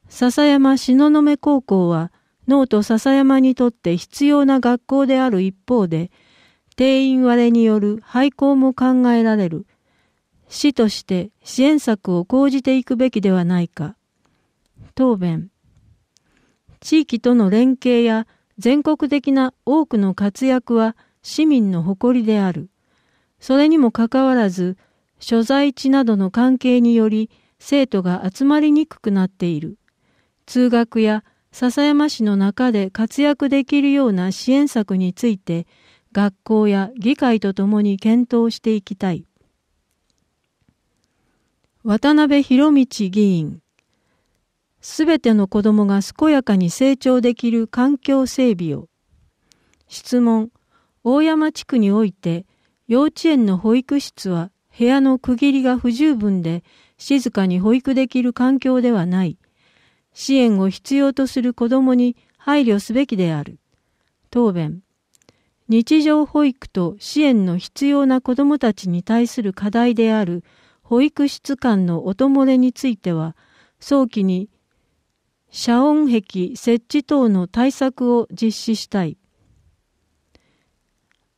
S5: 笹山東雲高校は、ノート笹山にとって必要な学校である一方で、定員割れによる廃校も考えられる。市として支援策を講じていくべきではないか。答弁。地域との連携や全国的な多くの活躍は市民の誇りである。それにもかかわらず、所在地などの関係により生徒が集まりにくくなっている。通学や笹山市の中で活躍できるような支援策について、学校や議会とともに検討していきたい。渡辺博道議員すべての子どもが健やかに成長できる環境整備を質問大山地区において幼稚園の保育室は部屋の区切りが不十分で静かに保育できる環境ではない支援を必要とする子どもに配慮すべきである答弁日常保育と支援の必要な子どもたちに対する課題である保育室間の音漏れについては、早期に遮音壁設置等の対策を実施したい。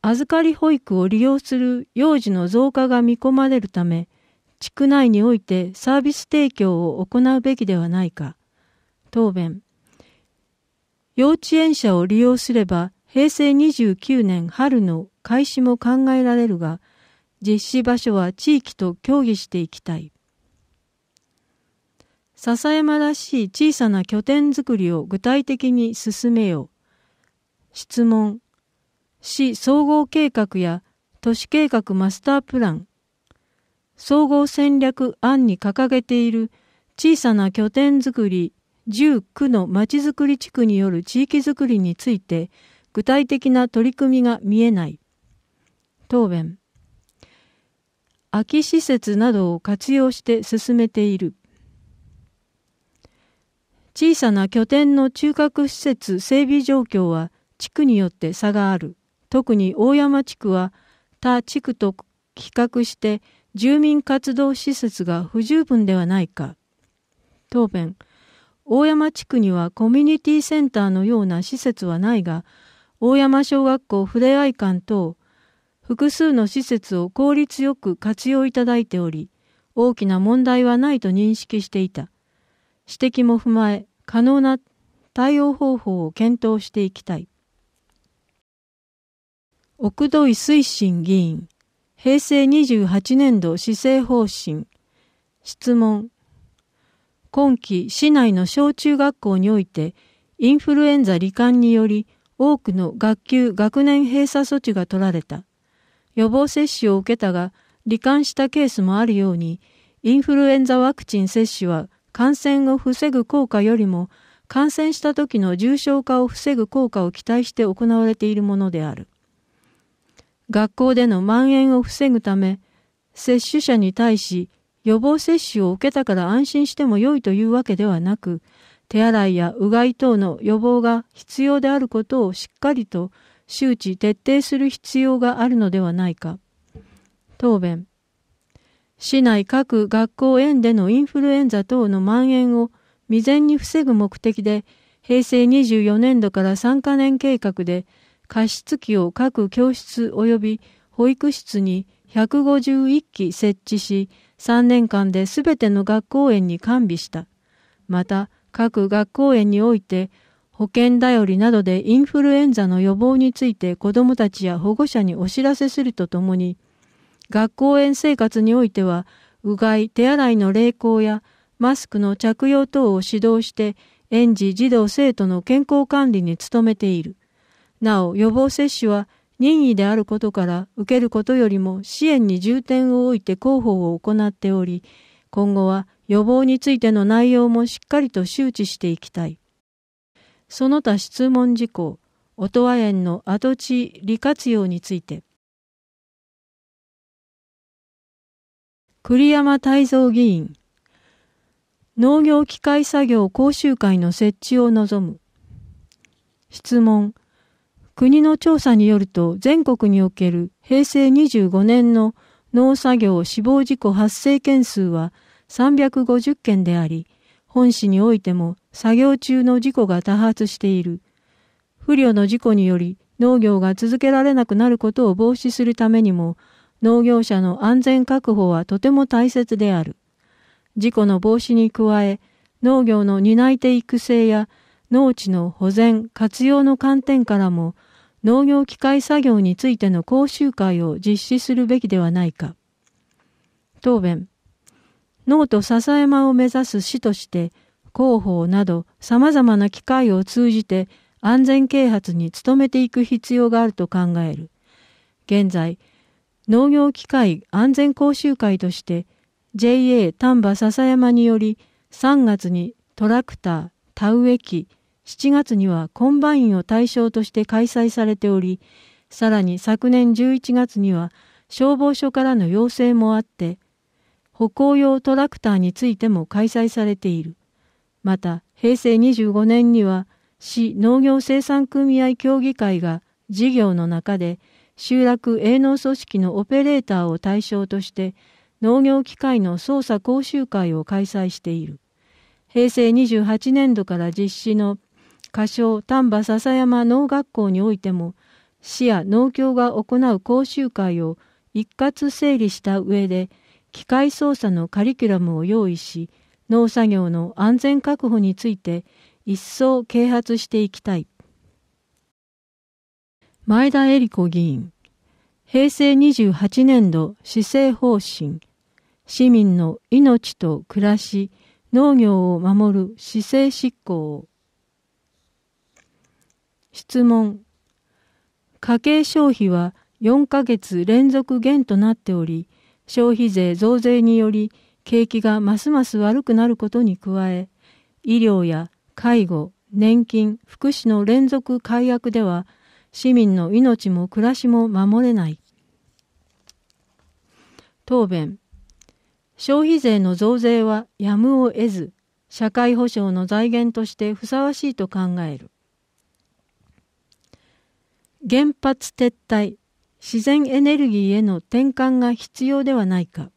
S5: 預かり保育を利用する幼児の増加が見込まれるため、地区内においてサービス提供を行うべきではないか。答弁。幼稚園舎を利用すれば、平成29年春の開始も考えられるが、実施場所は地域と協議していきたい。笹山らしい小さな拠点づくりを具体的に進めよう。質問。市総合計画や都市計画マスタープラン。総合戦略案に掲げている小さな拠点づくり1 9のまちづくり地区による地域づくりについて具体的な取り組みが見えない。答弁。空き施設などを活用して進めている小さな拠点の中核施設整備状況は地区によって差がある特に大山地区は他地区と比較して住民活動施設が不十分ではないか答弁大山地区にはコミュニティセンターのような施設はないが大山小学校ふれあい館等複数の施設を効率よく活用いただいており、大きな問題はないと認識していた。指摘も踏まえ、可能な対応方法を検討していきたい。奥戸井推進議員、平成28年度施政方針、質問。今期、市内の小中学校において、インフルエンザ罹患により、多くの学級・学年閉鎖措置が取られた。予防接種を受けたが、罹患したケースもあるように、インフルエンザワクチン接種は感染を防ぐ効果よりも、感染した時の重症化を防ぐ効果を期待して行われているものである。学校での蔓延を防ぐため、接種者に対し予防接種を受けたから安心しても良いというわけではなく、手洗いやうがい等の予防が必要であることをしっかりと周知徹底する必要があるのではないか。答弁。市内各学校園でのインフルエンザ等の蔓延を未然に防ぐ目的で、平成24年度から3カ年計画で、加湿器を各教室及び保育室に151機設置し、3年間で全ての学校園に完備した。また、各学校園において、保険頼りなどでインフルエンザの予防について子どもたちや保護者にお知らせするとともに、学校園生活においては、うがい、手洗いの励行やマスクの着用等を指導して、園児、児童、生徒の健康管理に努めている。なお、予防接種は任意であることから、受けることよりも支援に重点を置いて広報を行っており、今後は予防についての内容もしっかりと周知していきたい。その他質問事項、音羽園の跡地利活用について、栗山泰造議員、農業機械作業講習会の設置を望む。質問。国の調査によると全国における平成25年の農作業死亡事故発生件数は350件であり、本市においても作業中の事故が多発している。不慮の事故により農業が続けられなくなることを防止するためにも、農業者の安全確保はとても大切である。事故の防止に加え、農業の担い手育成や農地の保全・活用の観点からも、農業機械作業についての講習会を実施するべきではないか。答弁。脳と笹山を目指す市として広報など様々な機会を通じて安全啓発に努めていく必要があると考える。現在、農業機械安全講習会として JA 丹波篠山により3月にトラクター、田植え機、7月にはコンバインを対象として開催されており、さらに昨年11月には消防署からの要請もあって、歩行用トラクターについても開催されている。また、平成25年には、市農業生産組合協議会が事業の中で、集落営農組織のオペレーターを対象として、農業機械の操作講習会を開催している。平成28年度から実施の仮称丹波篠山農学校においても、市や農協が行う講習会を一括整理した上で、機械操作のカリキュラムを用意し農作業の安全確保について一層啓発していきたい前田恵理子議員平成28年度施政方針市民の命と暮らし農業を守る市政執行質問家計消費は4ヶ月連続減となっており消費税増税により景気がますます悪くなることに加え医療や介護年金福祉の連続解約では市民の命も暮らしも守れない答弁消費税の増税はやむを得ず社会保障の財源としてふさわしいと考える原発撤退自然エネルギーへの転換が必要ではないか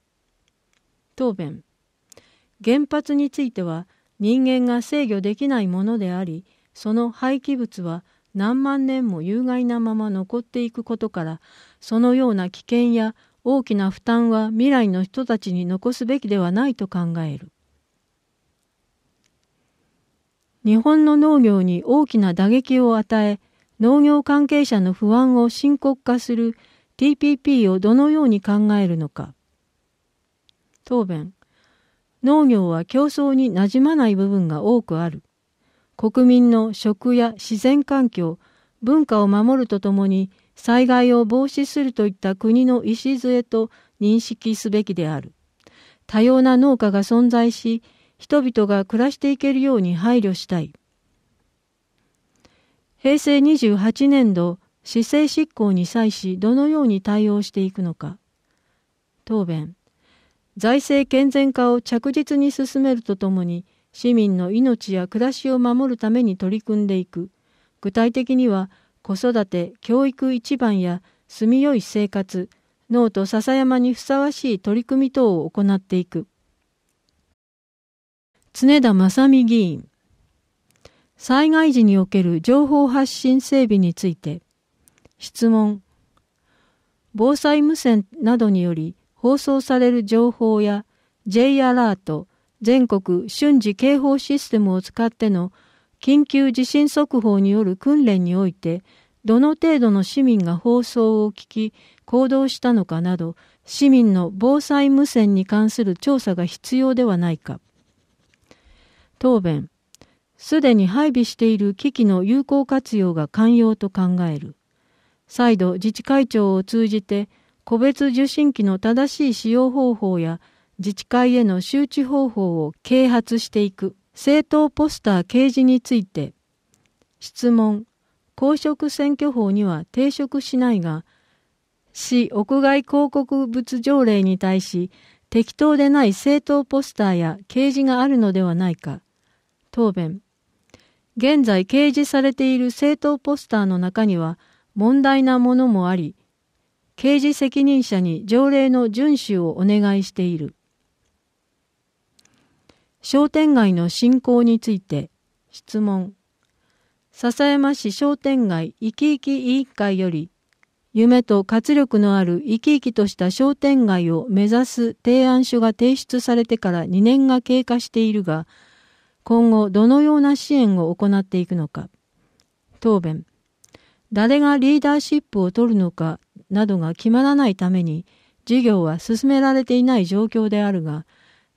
S5: 答弁原発については人間が制御できないものでありその廃棄物は何万年も有害なまま残っていくことからそのような危険や大きな負担は未来の人たちに残すべきではないと考える日本の農業に大きな打撃を与え農業関係者の不安を深刻化する TPP をどのように考えるのか。答弁。農業は競争になじまない部分が多くある。国民の食や自然環境、文化を守るとともに災害を防止するといった国の礎と認識すべきである。多様な農家が存在し、人々が暮らしていけるように配慮したい。平成28年度市政執行に際しどのように対応していくのか。答弁。財政健全化を着実に進めるとともに、市民の命や暮らしを守るために取り組んでいく。具体的には、子育て、教育一番や住みよい生活、脳と笹山にふさわしい取り組み等を行っていく。常田正美議員災害時における情報発信整備について、質問、防災無線などにより放送される情報や J アラート、全国瞬時警報システムを使っての緊急地震速報による訓練において、どの程度の市民が放送を聞き行動したのかなど、市民の防災無線に関する調査が必要ではないか。答弁。すでに配備している機器の有効活用が寛容と考える。再度、自治会長を通じて、個別受信機の正しい使用方法や自治会への周知方法を啓発していく政党ポスター掲示について質問公職選挙法には抵触しないが市屋外広告物条例に対し適当でない政党ポスターや掲示があるのではないか答弁現在掲示されている政党ポスターの中には問題なものもあり、刑事責任者に条例の遵守をお願いしている。商店街の振興について質問。笹山市商店街生き生き委員会より、夢と活力のある生き生きとした商店街を目指す提案書が提出されてから2年が経過しているが、今後どのような支援を行っていくのか。答弁。誰がリーダーシップを取るのかなどが決まらないために、事業は進められていない状況であるが、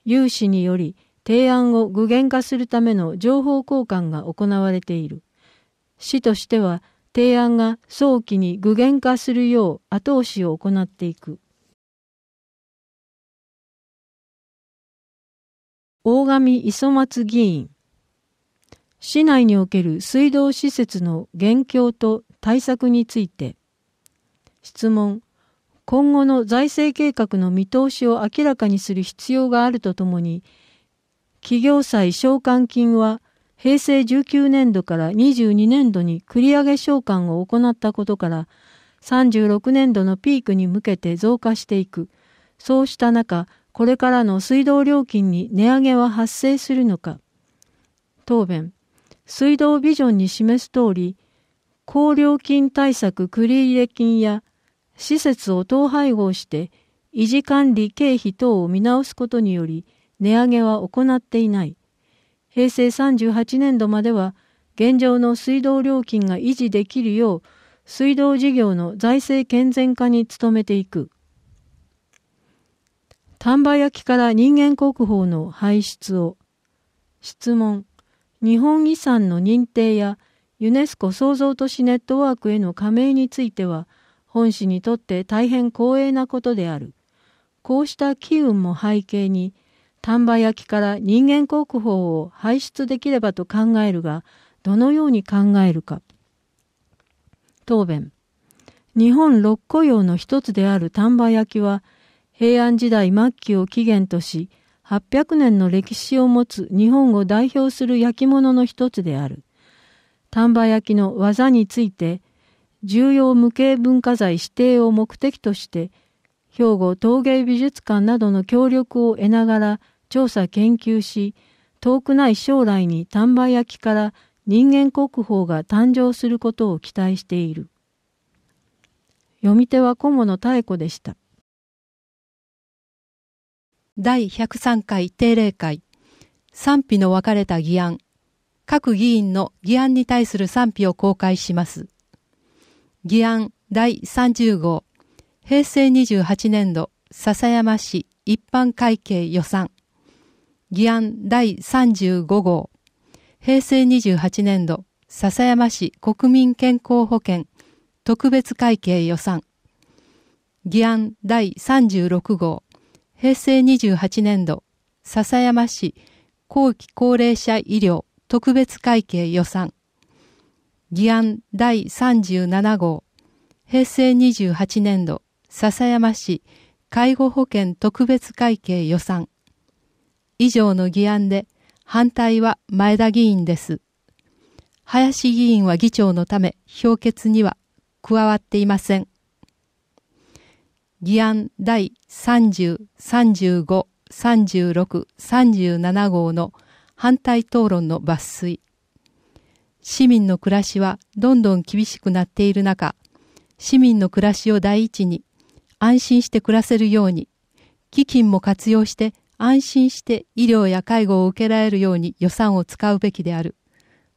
S5: 有志により提案を具現化するための情報交換が行われている。市としては提案が早期に具現化するよう後押しを行っていく。大上磯松議員市内における水道施設の現況と対策について質問今後の財政計画の見通しを明らかにする必要があるとともに企業債償還金は平成19年度から22年度に繰り上げ償還を行ったことから36年度のピークに向けて増加していくそうした中これからの水道料金に値上げは発生するのか。答弁、水道ビジョンに示す通り、高料金対策繰入金や施設を統廃合して維持管理経費等を見直すことにより値上げは行っていない。平成38年度までは現状の水道料金が維持できるよう水道事業の財政健全化に努めていく。丹波焼から人間国宝の排出を質問日本遺産の認定やユネスコ創造都市ネットワークへの加盟については本市にとって大変光栄なことであるこうした機運も背景に丹波焼から人間国宝を排出できればと考えるがどのように考えるか答弁日本六古用の一つである丹波焼は平安時代末期を起源とし、800年の歴史を持つ日本を代表する焼き物の一つである。丹波焼きの技について、重要無形文化財指定を目的として、兵庫陶芸美術館などの協力を得ながら調査研究し、遠くない将来に丹波焼きから人間国宝が誕生することを期待している。読み手は小物妙子でした。
S6: 第103回定例会賛否の分かれた議案各議員の議案に対する賛否を公開します議案第30号平成28年度笹山市一般会計予算議案第35号平成28年度笹山市国民健康保険特別会計予算議案第36号平成28年度、笹山市後期高齢者医療特別会計予算、議案第37号、平成28年度、笹山市介護保険特別会計予算、以上の議案で反対は前田議員です。林議員は議長のため、評決には加わっていません。議案第30、35、36、37号の反対討論の抜粋。市民の暮らしはどんどん厳しくなっている中、市民の暮らしを第一に、安心して暮らせるように、基金も活用して安心して医療や介護を受けられるように予算を使うべきである。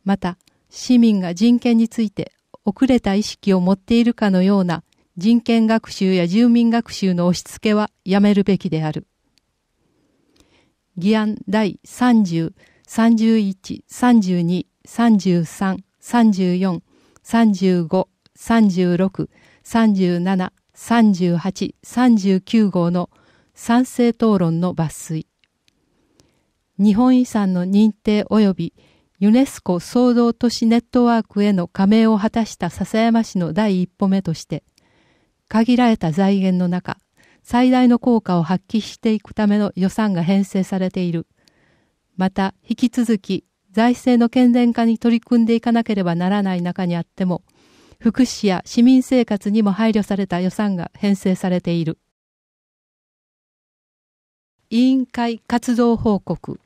S6: また、市民が人権について遅れた意識を持っているかのような人権学習や住民学習の押し付けはやめるべきである。議案第30、31、32、33、34、35、36、37、38、39号の賛成討論の抜粋。日本遺産の認定及びユネスコ創造都市ネットワークへの加盟を果たした笹山市の第一歩目として、限られた財源の中最大の効果を発揮していくための予算が編成されているまた引き続き財政の健全化に取り組んでいかなければならない中にあっても福祉や市民生活にも配慮された予算が編成されている委員会活動報告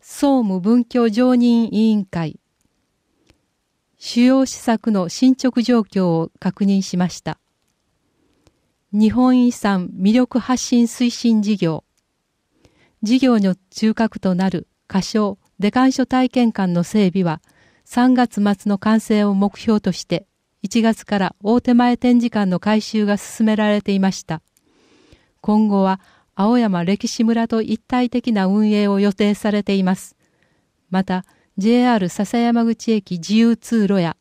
S6: 総務文教常任委員会主要施策の進捗状況を確認しました。日本遺産魅力発信推進事業、事業の中核となる仮称出願書体験館の整備は3月末の完成を目標として1月から大手前展示館の改修が進められていました。今後は青山歴史村と一体的な運営を予定されています。また、JR 笹山口駅自由通路や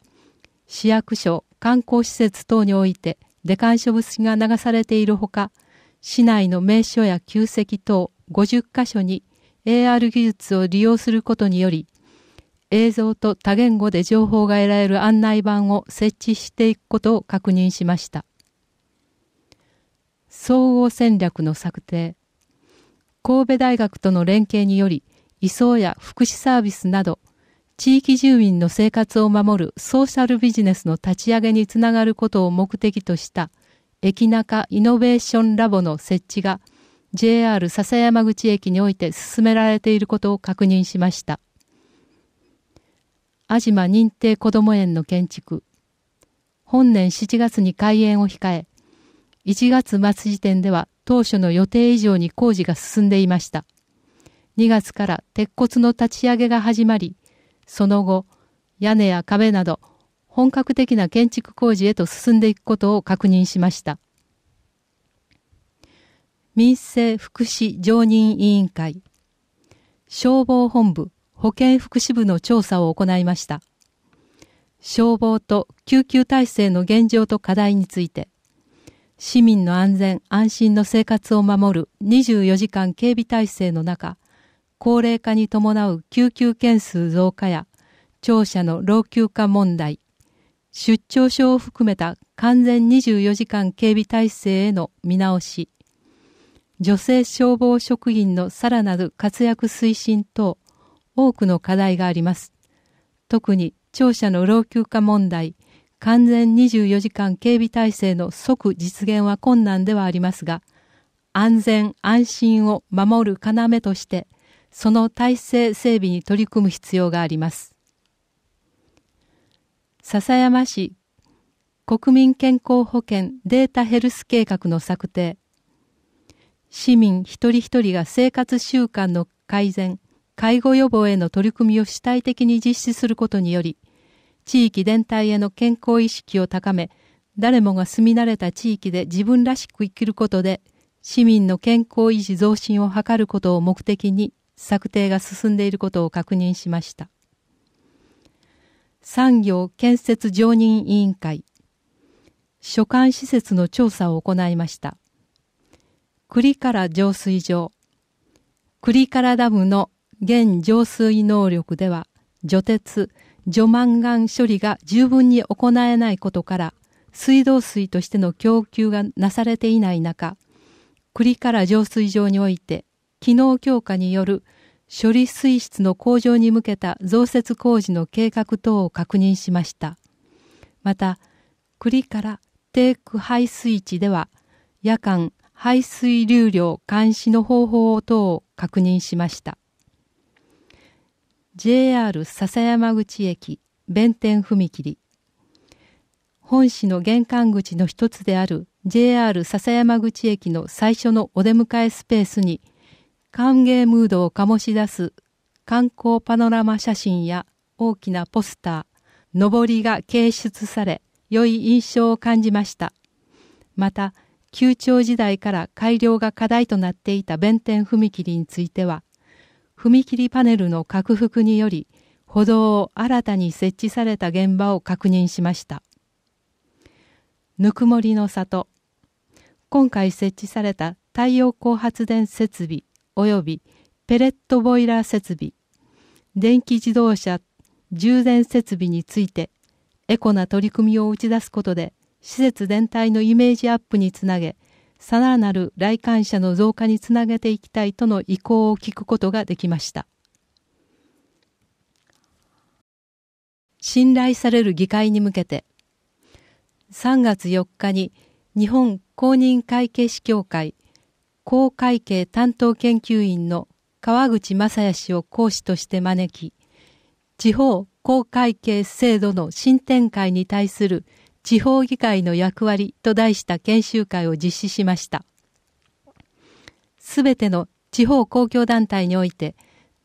S6: 市役所、観光施設等において出鑑処物が流されているほか、市内の名所や旧跡等50カ所に AR 技術を利用することにより、映像と多言語で情報が得られる案内板を設置していくことを確認しました。総合戦略の策定神戸大学との連携により移送や福祉サービスなど、地域住民の生活を守るソーシャルビジネスの立ち上げにつながることを目的とした、駅中イノベーションラボの設置が、JR 笹山口駅において進められていることを確認しました。安島認定こども園の建築、本年7月に開園を控え、1月末時点では当初の予定以上に工事が進んでいました。2月から鉄骨の立ち上げが始まり、その後、屋根や壁など本格的な建築工事へと進んでいくことを確認しました。民生福祉常任委員会、消防本部保健福祉部の調査を行いました。消防と救急体制の現状と課題について、市民の安全安心の生活を守る24時間警備体制の中、高齢化に伴う救急件数増加や庁舎の老朽化問題、出張所を含めた完全24時間警備体制への見直し、女性消防職員のさらなる活躍推進等、多くの課題があります。特に庁舎の老朽化問題、完全24時間警備体制の即実現は困難ではありますが、安全安心を守る要として、その体制整備に取り組む必要があります。笹山市国民健康保険データヘルス計画の策定市民一人一人が生活習慣の改善介護予防への取り組みを主体的に実施することにより地域全体への健康意識を高め誰もが住み慣れた地域で自分らしく生きることで市民の健康維持増進を図ることを目的に策定が進んでいることを確認しました産業建設常任委員会所管施設の調査を行いました栗から浄水場栗からダムの現浄水能力では除鉄除マンガン処理が十分に行えないことから水道水としての供給がなされていない中栗から浄水場において機能強化による処理水質の向上に向けた増設工事の計画等を確認しました。また、栗から低区排水地では、夜間排水流量監視の方法等を確認しました。JR 笹山口駅弁天踏切本市の玄関口の一つである JR 笹山口駅の最初のお出迎えスペースに歓迎ムードを醸し出す観光パノラマ写真や大きなポスター、上りが掲出され、良い印象を感じました。また、旧庁時代から改良が課題となっていた弁天踏切については、踏切パネルの拡幅により、歩道を新たに設置された現場を確認しました。ぬくもりの里。今回設置された太陽光発電設備及びペレットボイラー設備、電気自動車、充電設備について、エコな取り組みを打ち出すことで、施設全体のイメージアップにつなげ、さらなる来館者の増加につなげていきたいとの意向を聞くことができました。信頼される議会に向けて、3月4日に日本公認会計士協会公会計担当研究員の川口正也氏を講師として招き、地方公会計制度の新展開に対する地方議会の役割と題した研修会を実施しました。すべての地方公共団体において、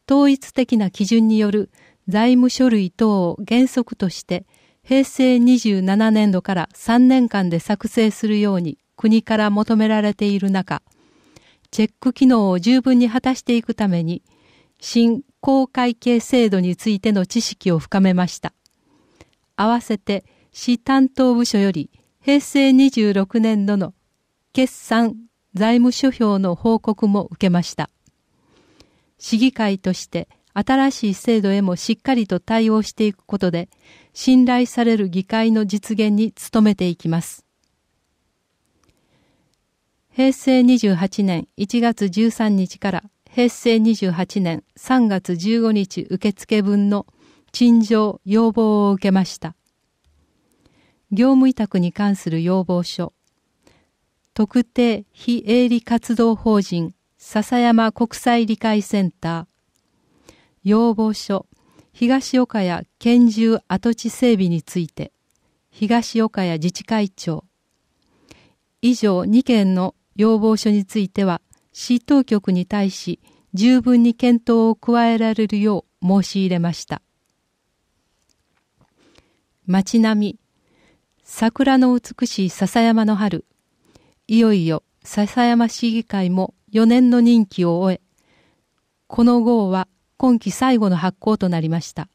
S6: 統一的な基準による財務書類等を原則として、平成27年度から3年間で作成するように国から求められている中、チェック機能を十分に果たしていくために新公会計制度についての知識を深めました。合わせて市担当部署より平成26年度の決算財務諸表の報告も受けました。市議会として新しい制度へもしっかりと対応していくことで信頼される議会の実現に努めていきます。平成28年1月13日から平成28年3月15日受付分の陳情要望を受けました。業務委託に関する要望書、特定非営利活動法人笹山国際理解センター、要望書、東岡谷拳銃跡地整備について、東岡谷自治会長、以上2件の要望書については市当局に対し十分に検討を加えられるよう申し入れました町並み桜の美しい笹山の春いよいよ笹山市議会も4年の任期を終えこの号は今期最後の発行となりました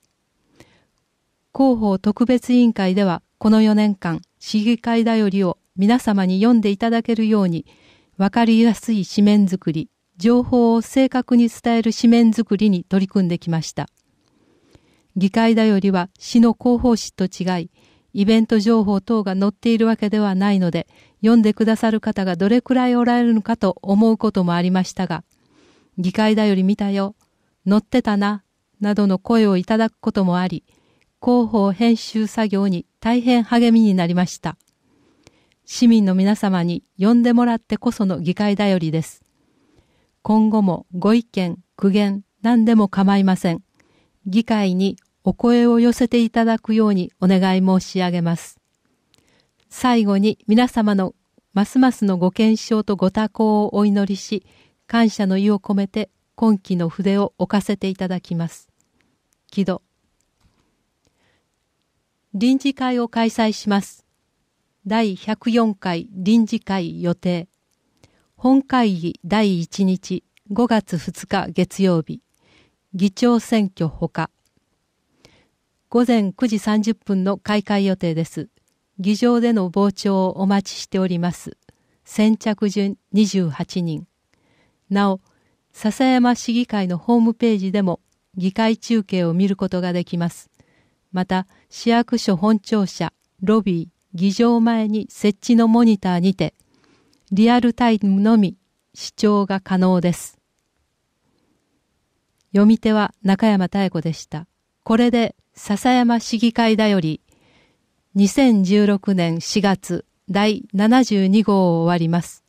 S6: 広報特別委員会ではこの4年間市議会だよりを皆様に読んでいただけるようにわかりやすい紙面づくり、情報を正確に伝える紙面づくりに取り組んできました。議会だよりは市の広報誌と違い、イベント情報等が載っているわけではないので、読んでくださる方がどれくらいおられるのかと思うこともありましたが、議会だより見たよ、載ってたな、などの声をいただくこともあり、広報編集作業に大変励みになりました。市民の皆様に呼んでもらってこその議会だよりです。今後もご意見、苦言、何でも構いません。議会にお声を寄せていただくようにお願い申し上げます。最後に皆様のますますのご健勝とご多幸をお祈りし、感謝の意を込めて今期の筆を置かせていただきます。木戸臨時会を開催します。第104回臨時会予定。本会議第1日5月2日月曜日。議長選挙ほか。午前9時30分の開会予定です。議場での傍聴をお待ちしております。先着順28人。なお、笹山市議会のホームページでも議会中継を見ることができます。また、市役所本庁舎、ロビー、議場前に設置のモニターにて、リアルタイムのみ視聴が可能です。読み手は中山妙子でした。これで笹山市議会だより、2016年4
S5: 月第72号を終わります。